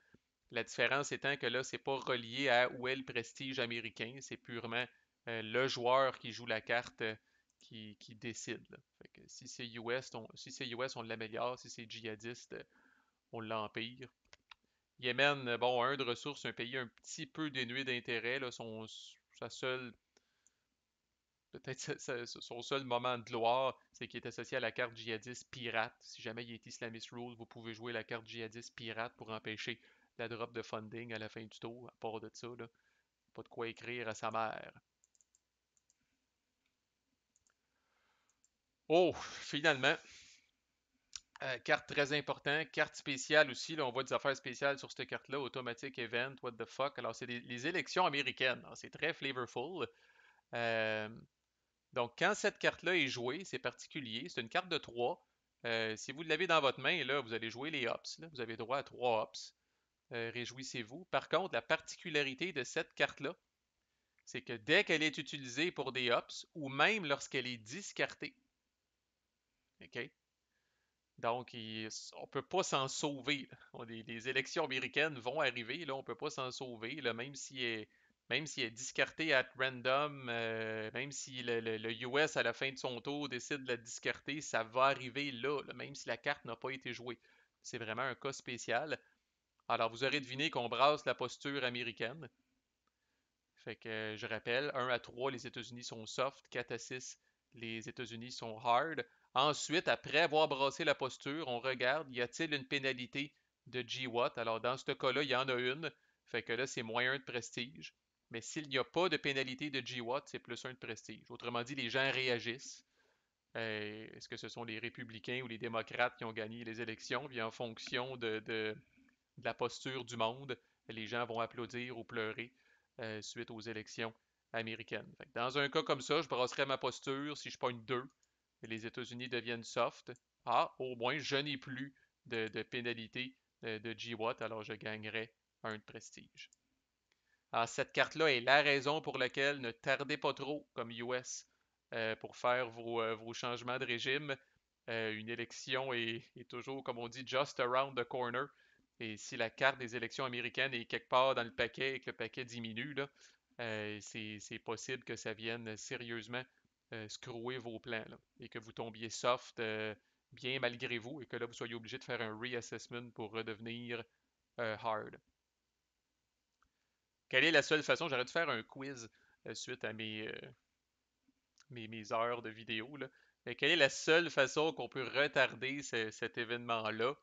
La différence étant que là, c'est pas relié à où est le prestige américain, c'est purement euh, le joueur qui joue la carte euh, qui, décide. si c'est US, on, si c'est l'améliore. Si c'est djihadiste, euh, on l'empire. Yémen, bon, un de ressources, un pays un petit peu dénué d'intérêt. Son, sa peut-être son seul moment de gloire, c'est qu'il est associé à la carte djihadiste pirate. Si jamais il est islamist rule, vous pouvez jouer la carte djihadiste pirate pour empêcher la drop de funding à la fin du tour. À part de ça, pas de quoi écrire à sa mère. Oh, finalement. Euh, carte très importante, carte spéciale aussi. Là, on voit des affaires spéciales sur cette carte-là. Automatic Event, what the fuck. Alors, c'est les, élections américaines. Hein, c'est très flavorful. Euh, donc, quand cette carte-là est jouée, c'est particulier. C'est une carte de 3. Euh, si vous l'avez dans votre main, là, vous allez jouer les hops. Vous avez droit à 3 Ops. Réjouissez-vous. Par contre, la particularité de cette carte-là, c'est que dès qu'elle est utilisée pour des hops, ou même lorsqu'elle est discartée, Ok, Donc, on ne peut pas s'en sauver. Les, élections américaines vont arriver, là, on ne peut pas s'en sauver, même si est, est discarté à random, euh, même si le, US, à la fin de son tour, décide de la discarter, ça va arriver là, là même si la carte n'a pas été jouée. C'est vraiment un cas spécial. Alors, vous aurez deviné qu'on brasse la posture américaine. Fait que, je rappelle, 1 à 3, les États-Unis sont soft, 4 à 6, les États-Unis sont hard. Ensuite, après avoir brassé la posture, on regarde, y a-t-il une pénalité de G-Watt? Alors, dans ce cas-là, il y en a une. Fait que là, c'est moins de prestige. Mais s'il n'y a pas de pénalité de G-Watt, c'est plus un de prestige. Autrement dit, les gens réagissent. Euh, est-ce que ce sont les républicains ou les démocrates qui ont gagné les élections? en fonction de, la posture du monde, les gens vont applaudir ou pleurer euh, suite aux élections américaines. dans un cas comme ça, je brasserais ma posture si je pointe deux les États-Unis deviennent soft, ah, au moins, je n'ai plus de, pénalité de, GWAT, alors je gagnerai un de prestige. Alors, ah, cette carte-là est la raison pour laquelle ne tardez pas trop comme US euh, pour faire euh, vos, changements de régime. Euh, une élection est, est, toujours, comme on dit, just around the corner. Et si la carte des élections américaines est quelque part dans le paquet et que le paquet diminue, c'est possible que ça vienne sérieusement euh, screwer vos plans et que vous tombiez soft euh, bien malgré vous et que là vous soyez obligé de faire un reassessment pour redevenir euh, hard. Quelle est la seule façon J'aurais dû faire un quiz suite à mes, mes, heures de vidéo. Mais quelle est la seule façon qu'on peut retarder cet événement-là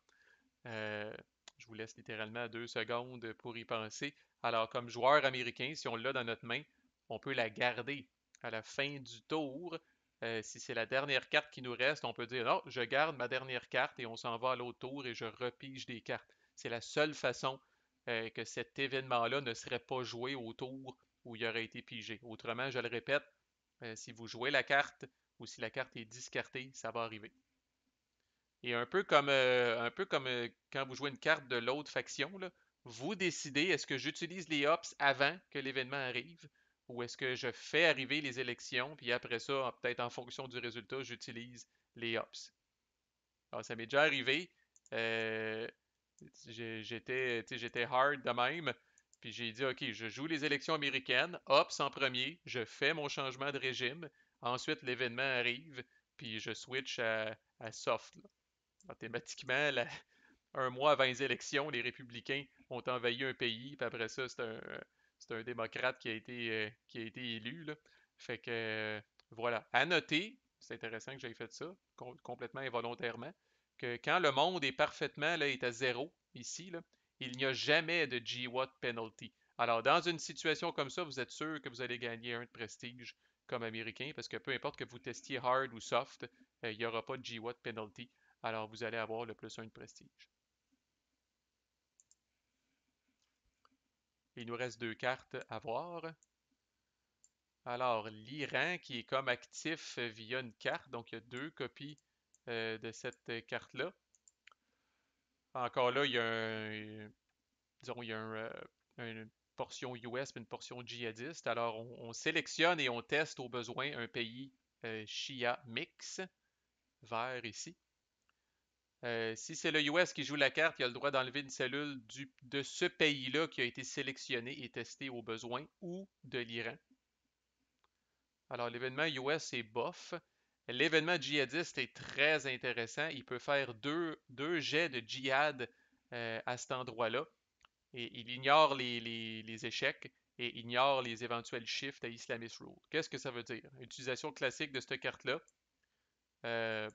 Je vous laisse littéralement deux secondes pour y penser. Alors, comme joueur américain, si on l'a dans notre main, on peut la garder à la fin du tour. Euh, si c'est la dernière carte qui nous reste, on peut dire non, oh, je garde ma dernière carte et on s'en va à l'autre tour et je repige des cartes. C'est la seule façon euh, que cet événement-là ne serait pas joué au tour où il aurait été pigé. Autrement, je le répète, euh, si vous jouez la carte ou si la carte est discartée, ça va arriver. Et un peu comme, un peu comme quand vous jouez une carte de l'autre faction, vous décidez est-ce que j'utilise les ops avant que l'événement arrive ou est-ce que je fais arriver les élections, puis après ça, peut-être en fonction du résultat, j'utilise les ops. Alors, ah, ça m'est déjà arrivé. Euh, j'étais, hard de même. Puis j'ai dit, OK, je joue les élections américaines, ops en premier, je fais mon changement de régime, ensuite l'événement arrive, puis je switch à, soft. thématiquement, un mois avant les élections, les républicains ont envahi un pays, puis après ça, c'est un, c'est un démocrate qui a été, euh, qui a été élu. Fait que euh, voilà. À noter, c'est intéressant que j'ai fait ça, complètement involontairement, que quand le monde est parfaitement là, est à zéro ici, il n'y a jamais de g penalty. Alors, dans une situation comme ça, vous êtes sûr que vous allez gagner un de prestige comme Américain, parce que peu importe que vous testiez hard ou soft, euh, il n'y aura pas de G-Watt penalty. Alors, vous allez avoir le plus un de prestige. Il nous reste deux cartes à voir. Alors, l'Iran qui est comme actif via une carte, donc il y a deux copies euh, de cette carte-là. Encore là, il y a euh, une portion US et une portion djihadiste. Alors, on, sélectionne et on teste au besoin un pays Chia euh, Shia mix, vert ici. Euh, si c'est le US qui joue la carte, il a le droit d'enlever une cellule de ce pays-là qui a été sélectionné et testé au besoin ou de l'Iran. Alors, l'événement US est bof. L'événement djihadiste est très intéressant. Il peut faire deux, jets de djihad euh, à cet endroit-là. Et il ignore les, échecs et ignore les éventuels shifts à Islamist Rule. Qu'est-ce que ça veut dire? Utilisation classique de cette carte-là. Euh,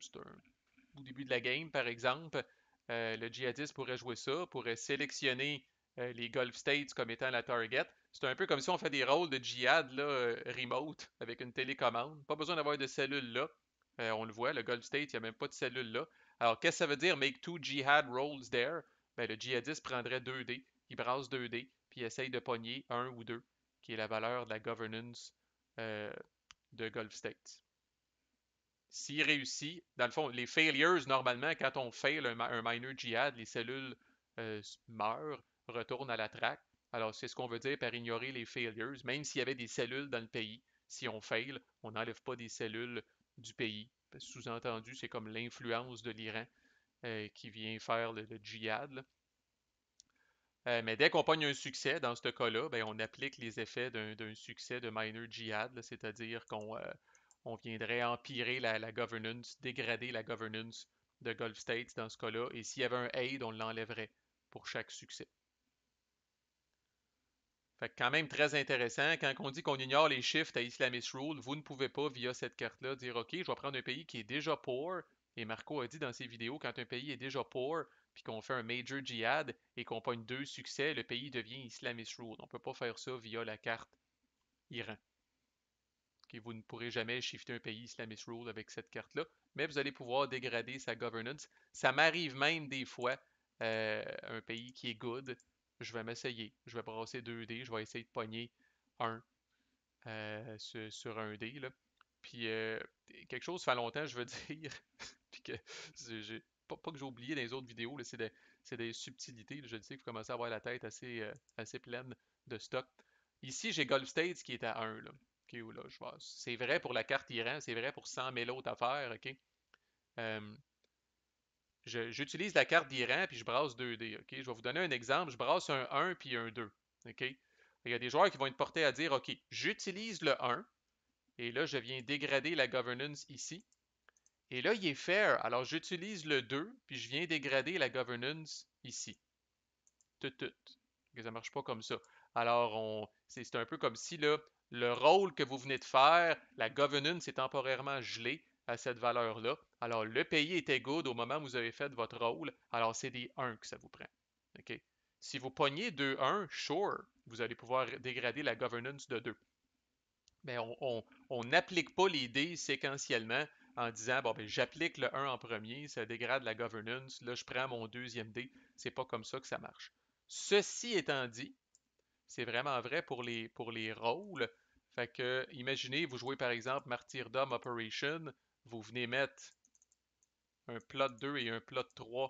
c'est un au début de la game, par exemple, euh, le djihadiste pourrait jouer ça, pourrait sélectionner euh, les Gulf States comme étant la target. C'est un peu comme si on fait des rôles de djihad là, euh, remote avec une télécommande. Pas besoin d'avoir de cellules là. on le voit, le Gulf State, il n'y a même pas de cellule là. Alors, qu'est-ce que ça veut dire make two jihad rolls there? Ben, le djihadiste prendrait deux dés, il brasse deux dés, puis il essaye de pogner un ou deux, qui est la valeur de la governance de Gulf States s'il réussit, dans le fond, les failures, normalement, quand on fail un, minor jihad, les cellules euh, meurent, retournent à la traque. Alors, c'est ce qu'on veut dire par ignorer les failures. Même s'il y avait des cellules dans le pays, si on fail, on n'enlève pas des cellules du pays. Ben, sous-entendu, c'est comme l'influence de l'Iran euh, qui vient faire le, jihad. djihad. Euh, mais dès qu'on pogne un succès, dans ce cas-là, ben, on applique les effets d'un succès de minor jihad, c'est-à-dire qu'on on viendrait empirer la, governance, dégrader la governance de Gulf States dans ce cas-là. Et s'il y avait un aid, on l'enlèverait pour chaque succès. Fait quand même très intéressant. Quand on dit qu'on ignore les shifts à Islamist Rule, vous ne pouvez pas, via cette carte-là, dire OK, je vais prendre un pays qui est déjà pauvre. Et Marco a dit dans ses vidéos, quand un pays est déjà pauvre, puis qu'on fait un major djihad et qu'on pogne deux succès, le pays devient Islamist Rule. On ne peut pas faire ça via la carte Iran vous ne pourrez jamais shifter un pays islamist rule avec cette carte-là, mais vous allez pouvoir dégrader sa governance. Ça m'arrive même des fois, euh, un pays qui est good, je vais m'essayer. Je vais brasser deux dés, je vais essayer de pogner un euh, sur, un dé. Puis euh, quelque chose, ça fait longtemps, je veux dire, pas, que j'ai oublié dans les autres vidéos, là, c'est, des subtilités. je sais que vous commencez à avoir la tête assez, assez pleine de stock. Ici, j'ai Golf States qui est à 1. Là. C'est vrai pour la carte Iran, c'est vrai pour 100 000 autres affaires, OK? Euh, j'utilise la carte d'Iran puis je brasse 2D, OK? Je vais vous donner un exemple. Je brasse un 1 puis un 2, OK? Il y a des joueurs qui vont être portés à dire, OK, j'utilise le 1, et là, je viens dégrader la governance ici. Et là, il est fair. Alors, j'utilise le 2, puis je viens dégrader la governance ici. Tout, tout. Ça ne marche pas comme ça. Alors, on... c'est un peu comme si là, le rôle que vous venez de faire, la governance est temporairement gelée à cette valeur-là. Alors, le pays était good au moment où vous avez fait votre rôle. Alors, c'est des 1 que ça vous prend. Si vous pognez 2-1, sure, vous allez pouvoir dégrader la governance de 2. Mais on n'applique pas l'idée séquentiellement en disant bon, ben, j'applique le 1 en premier, ça dégrade la governance, là je prends mon deuxième dé. C'est pas comme ça que ça marche. Ceci étant dit, c'est vraiment vrai pour les, pour les rôles. Fait que, imaginez, vous jouez par exemple Martyrdom Operation, vous venez mettre un plot 2 et un plot 3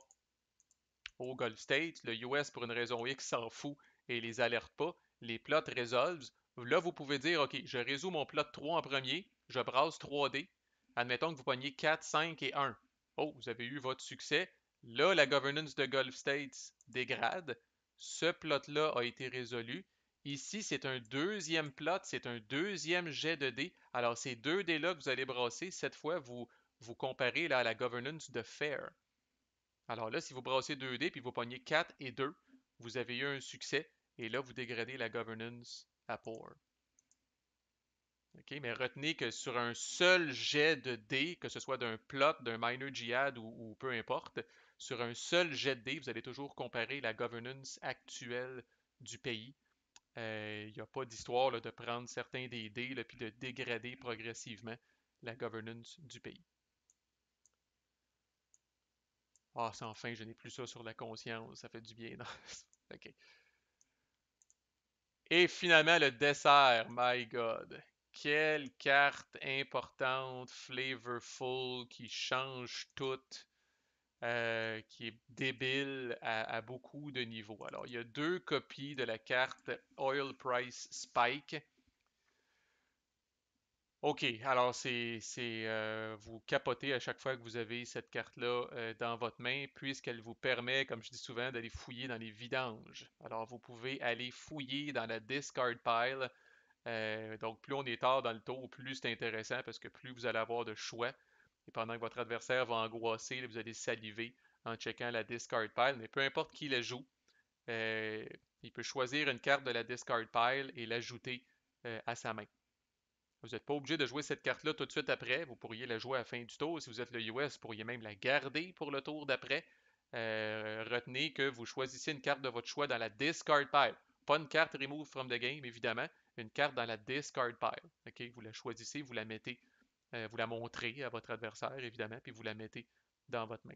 au Gulf State. Le US, pour une raison X, s'en fout et les alerte pas. Les plots résolvent. Là, vous pouvez dire, OK, je résous mon plot 3 en premier, je brasse 3D. Admettons que vous pogniez 4, 5 et 1. Oh, vous avez eu votre succès. Là, la governance de Gulf States dégrade. Ce plot-là a été résolu. Ici, c'est un deuxième plot, c'est un deuxième jet de dés. Alors, ces deux dés-là que vous allez brasser, cette fois, vous, vous comparez là, à la governance de Fair. Alors là, si vous brassez deux dés, puis vous pognez 4 et 2, vous avez eu un succès, et là, vous dégradez la governance à poor. OK, mais retenez que sur un seul jet de dés, que ce soit d'un plot, d'un minor jihad ou peu importe, sur un seul jet de dés, vous allez toujours comparer la governance actuelle du pays. Euh, il n'y a pas d'histoire de prendre certains des dés puis de dégrader progressivement la governance du pays. Ah, c'est enfin, je n'ai plus ça sur la conscience, ça fait du bien. Non? OK. Et finalement, le dessert, my God. Quelle carte importante, flavorful, qui change toutes. Euh, qui est débile à, beaucoup de niveaux. Alors, il y a deux copies de la carte Oil Price Spike. OK, alors c'est euh, vous capotez à chaque fois que vous avez cette carte-là euh, dans votre main, puisqu'elle vous permet, comme je dis souvent, d'aller fouiller dans les vidanges. Alors vous pouvez aller fouiller dans la discard pile. donc plus on est tard dans le tour, plus c'est intéressant parce que plus vous allez avoir de choix. Et pendant que votre adversaire va angoisser, vous allez saliver en checkant la discard pile. Mais peu importe qui la joue, euh, il peut choisir une carte de la discard pile et l'ajouter euh, à sa main. Vous n'êtes pas obligé de jouer cette carte-là tout de suite après. Vous pourriez la jouer à la fin du tour. Si vous êtes le US, vous pourriez même la garder pour le tour d'après. Euh, retenez que vous choisissez une carte de votre choix dans la discard pile. Pas une carte remove from the game, évidemment. Une carte dans la discard pile. Vous la choisissez, vous la mettez euh, vous la montrez à votre adversaire, évidemment, puis vous la mettez dans votre main.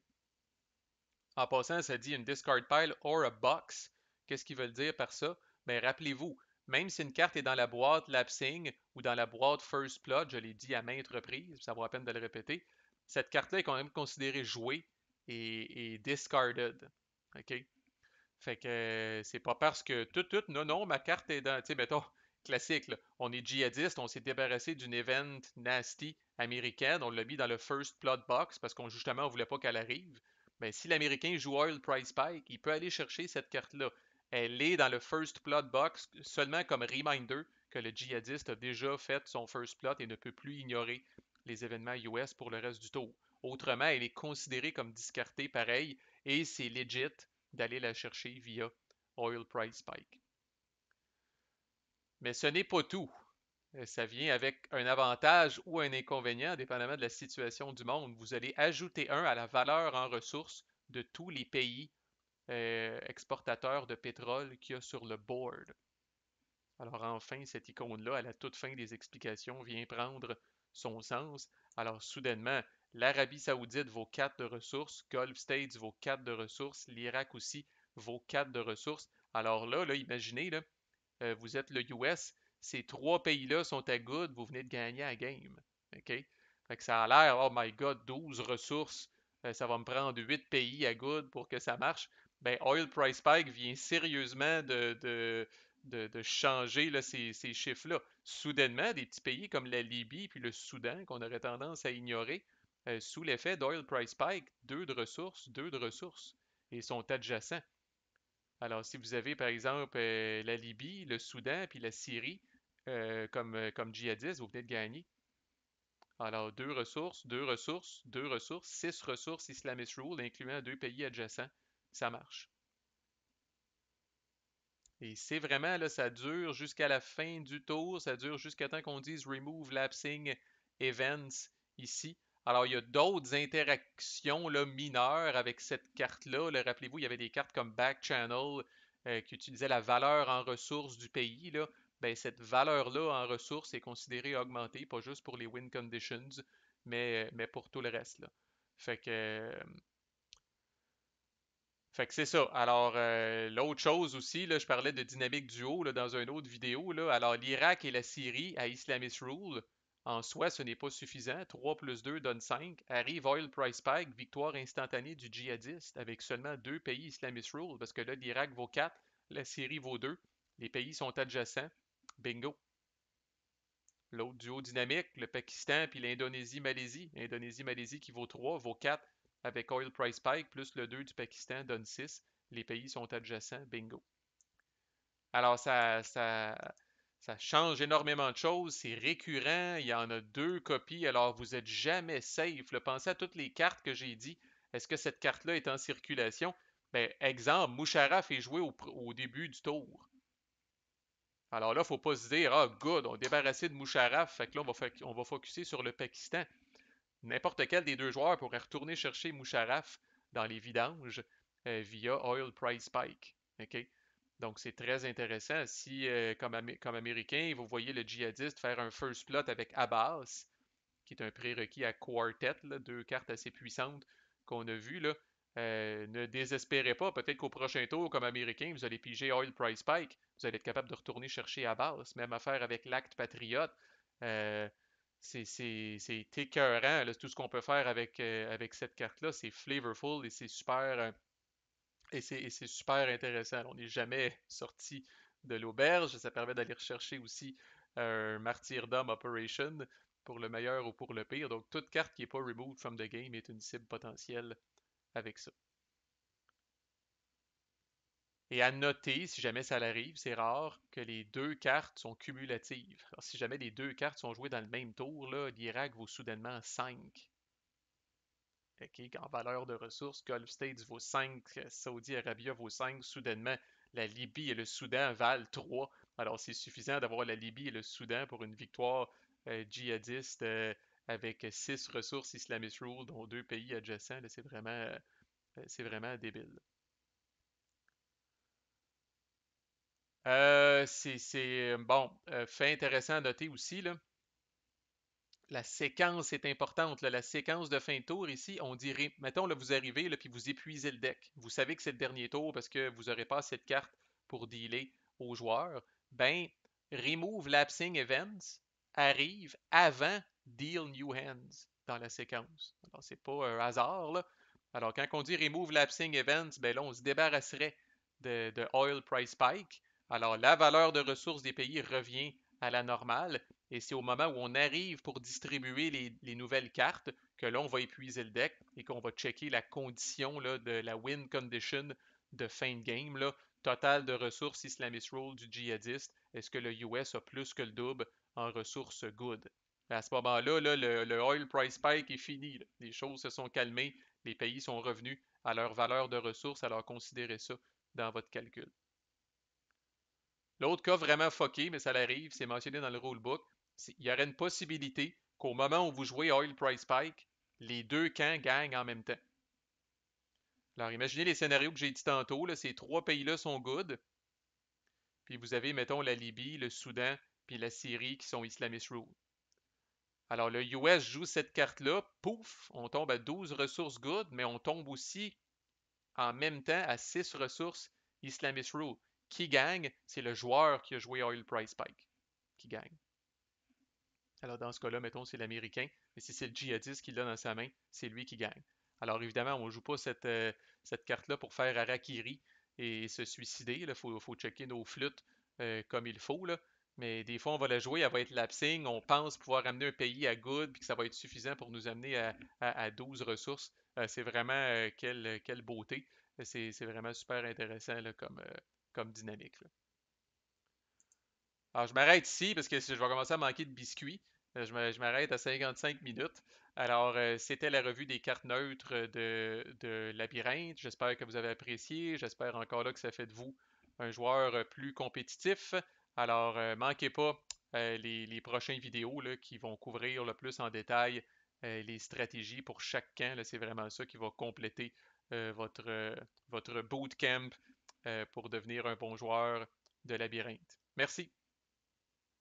En passant, ça dit une discard pile or a box. Qu'est-ce qu'ils veulent dire par ça? Bien, rappelez-vous, même si une carte est dans la boîte lapsing ou dans la boîte first plot, je l'ai dit à maintes reprises, ça vaut la peine de le répéter, cette carte-là est quand même considérée jouée et, discarded. OK? Fait que euh, c'est pas parce que tout, tout, non, non, ma carte est dans. Tu sais, mettons, classique. On est djihadiste, on s'est débarrassé d'une event nasty américaine, on l'a mis dans le first plot box parce qu'on justement on voulait pas qu'elle arrive. Mais ben, si l'Américain joue Oil Price Spike, il peut aller chercher cette carte-là. Elle est dans le first plot box seulement comme reminder que le djihadiste a déjà fait son first plot et ne peut plus ignorer les événements US pour le reste du tour. Autrement, elle est considérée comme discartée pareil et c'est legit d'aller la chercher via Oil Price Spike. Mais ce n'est pas tout. Euh, ça vient avec un avantage ou un inconvénient, dépendamment de la situation du monde. Vous allez ajouter un à la valeur en ressources de tous les pays euh, exportateurs de pétrole qu'il y a sur le board. Alors enfin, cette icône-là, à la toute fin des explications, vient prendre son sens. Alors soudainement, l'Arabie saoudite vaut 4 de ressources, Gulf States vaut 4 de ressources, l'Irak aussi vaut 4 de ressources. Alors là, là imaginez, là, euh, vous êtes le US, ces trois pays-là sont à good, vous venez de gagner à game. OK? Fait ça a l'air, oh my God, 12 ressources, euh, ça va me prendre 8 pays à good pour que ça marche. Ben, Oil Price Spike vient sérieusement de, changer ces, chiffres-là. Soudainement, des petits pays comme la Libye puis le Soudan, qu'on aurait tendance à ignorer, euh, sous l'effet d'Oil Price Spike, deux de ressources, deux de ressources, et sont adjacents. Alors, si vous avez, par exemple, euh, la Libye, le Soudan, puis la Syrie euh, comme, euh, comme vous venez de gagner. Alors, deux ressources, deux ressources, deux ressources, six ressources Islamist Rule, incluant deux pays adjacents. Ça marche. Et c'est vraiment, là, ça dure jusqu'à la fin du tour, ça dure jusqu'à temps qu'on dise Remove Lapsing Events ici. Alors, il y a d'autres interactions là, mineures avec cette carte-là. -là. rappelez vous il y avait des cartes comme Back Channel euh, qui utilisaient la valeur en ressources du pays. Là. Ben, cette valeur-là en ressources est considérée augmentée, pas juste pour les win conditions, mais, euh, mais pour tout le reste. Fait que. Euh, fait c'est ça. Alors, l'autre chose aussi, je parlais de dynamique duo là, dans une autre vidéo. Alors, l'Irak et la Syrie à Islamist Rule, en soi, ce n'est pas suffisant. 3 plus 2 donne 5. Arrive Oil Price Pack, victoire instantanée du djihadiste avec seulement deux pays islamist rule, parce que là, l'Irak vaut 4, la Syrie vaut 2. Les pays sont adjacents. Bingo. L'autre duo dynamique, le Pakistan puis l'Indonésie-Malaisie. Indonésie-Malaisie qui vaut 3, vaut 4 avec Oil Price Pike plus le 2 du Pakistan donne 6. Les pays sont adjacents. Bingo. Alors, ça, ça, ça change énormément de choses, c'est récurrent, il y en a deux copies, alors vous n'êtes jamais safe. Pensez à toutes les cartes que j'ai dit. Est-ce que cette carte-là est en circulation? Ben, exemple, Moucharaf est joué au, début du tour. Alors là, il ne faut pas se dire, ah, good, on est débarrassé de Moucharaf, fait que là, on va, on focuser sur le Pakistan. N'importe quel des deux joueurs pourrait retourner chercher Moucharaf dans les vidanges euh, via Oil Price Spike. OK donc, c'est très intéressant. Si, euh, comme, Américain, vous voyez le djihadiste faire un first plot avec Abbas, qui est un prérequis à quartet, deux cartes assez puissantes qu'on a vues, euh, ne désespérez pas. Peut-être qu'au prochain tour, comme Américain, vous allez piger Oil Price Spike. Vous allez être capable de retourner chercher Abbas. Même affaire avec l'acte patriote. Euh, c'est écœurant. tout ce qu'on peut faire avec, avec cette carte-là, c'est flavorful et c'est super, et c'est super intéressant. On n'est jamais sorti de l'auberge. Ça permet d'aller rechercher aussi un euh, martyrdom operation pour le meilleur ou pour le pire. Donc, toute carte qui n'est pas removed from the game est une cible potentielle avec ça. Et à noter, si jamais ça l'arrive, c'est rare que les deux cartes sont cumulatives. si jamais les deux cartes sont jouées dans le même tour, l'Irak vaut soudainement 5 est en valeur de ressources, Gulf States vaut 5, Saudi Arabia vaut 5, soudainement, la Libye et le Soudan valent 3. Alors, c'est suffisant d'avoir la Libye et le Soudan pour une victoire euh, djihadiste euh, avec 6 ressources Islamist Rule, dont deux pays adjacents. C'est vraiment, euh, c'est vraiment débile. c'est bon, fait intéressant à noter aussi, là, la séquence est importante. la séquence de fin de tour ici, on dirait, mettons, vous arrivez, et puis vous épuisez le deck. Vous savez que c'est le dernier tour parce que vous n'aurez pas cette carte pour dealer aux joueurs. Ben, Remove Lapsing Events arrive avant Deal New Hands dans la séquence. Alors, c'est pas un hasard. Alors, quand on dit Remove Lapsing Events, ben on se débarrasserait de, de Oil Price Spike. Alors, la valeur de ressources des pays revient à la normale. Et c'est au moment où on arrive pour distribuer les, nouvelles cartes que là, on va épuiser le deck et qu'on va checker la condition de la win condition de fin de game. Là, total de ressources Islamist Rule du djihadiste. Est-ce que le US a plus que le double en ressources good? À ce moment-là, le, oil price spike est fini. Les choses se sont calmées. Les pays sont revenus à leur valeur de ressources. Alors considérez ça dans votre calcul. L'autre cas vraiment foqué, mais ça l'arrive, c'est mentionné dans le rulebook il y aurait une possibilité qu'au moment où vous jouez Oil Price Pike, les deux camps gagnent en même temps. Alors, imaginez les scénarios que j'ai dit tantôt. ces trois pays-là sont good. Puis vous avez, mettons, la Libye, le Soudan, puis la Syrie qui sont islamist rule. Alors, le US joue cette carte-là. Pouf, on tombe à 12 ressources good, mais on tombe aussi en même temps à 6 ressources islamist rule. Qui gagne? C'est le joueur qui a joué Oil Price Pike qui gagne. Alors, dans ce cas-là, mettons, c'est l'Américain, mais si c'est le djihadiste qui l'a dans sa main, c'est lui qui gagne. Alors, évidemment, on ne joue pas euh, cette, carte-là pour faire arakiri et se suicider. Il faut, checker nos flûtes euh, comme il faut. Mais des fois, on va la jouer, elle va être lapsing. On pense pouvoir amener un pays à good, puis que ça va être suffisant pour nous amener à, 12 ressources. Euh, c'est vraiment quelle, beauté. C'est vraiment super intéressant comme, comme dynamique. Alors, je m'arrête ici parce que je vais commencer à manquer de biscuits. Euh, je m'arrête à 55 minutes. Alors, euh, c'était la revue des cartes neutres de, Labyrinthe. J'espère que vous avez apprécié. J'espère encore là que ça fait de vous un joueur euh, plus compétitif. Alors, manquez pas les, prochaines vidéos là, qui vont couvrir le plus en détail les stratégies pour chacun. camp. C'est vraiment ça qui va compléter votre, votre bootcamp pour devenir un bon joueur de labyrinthe. Merci.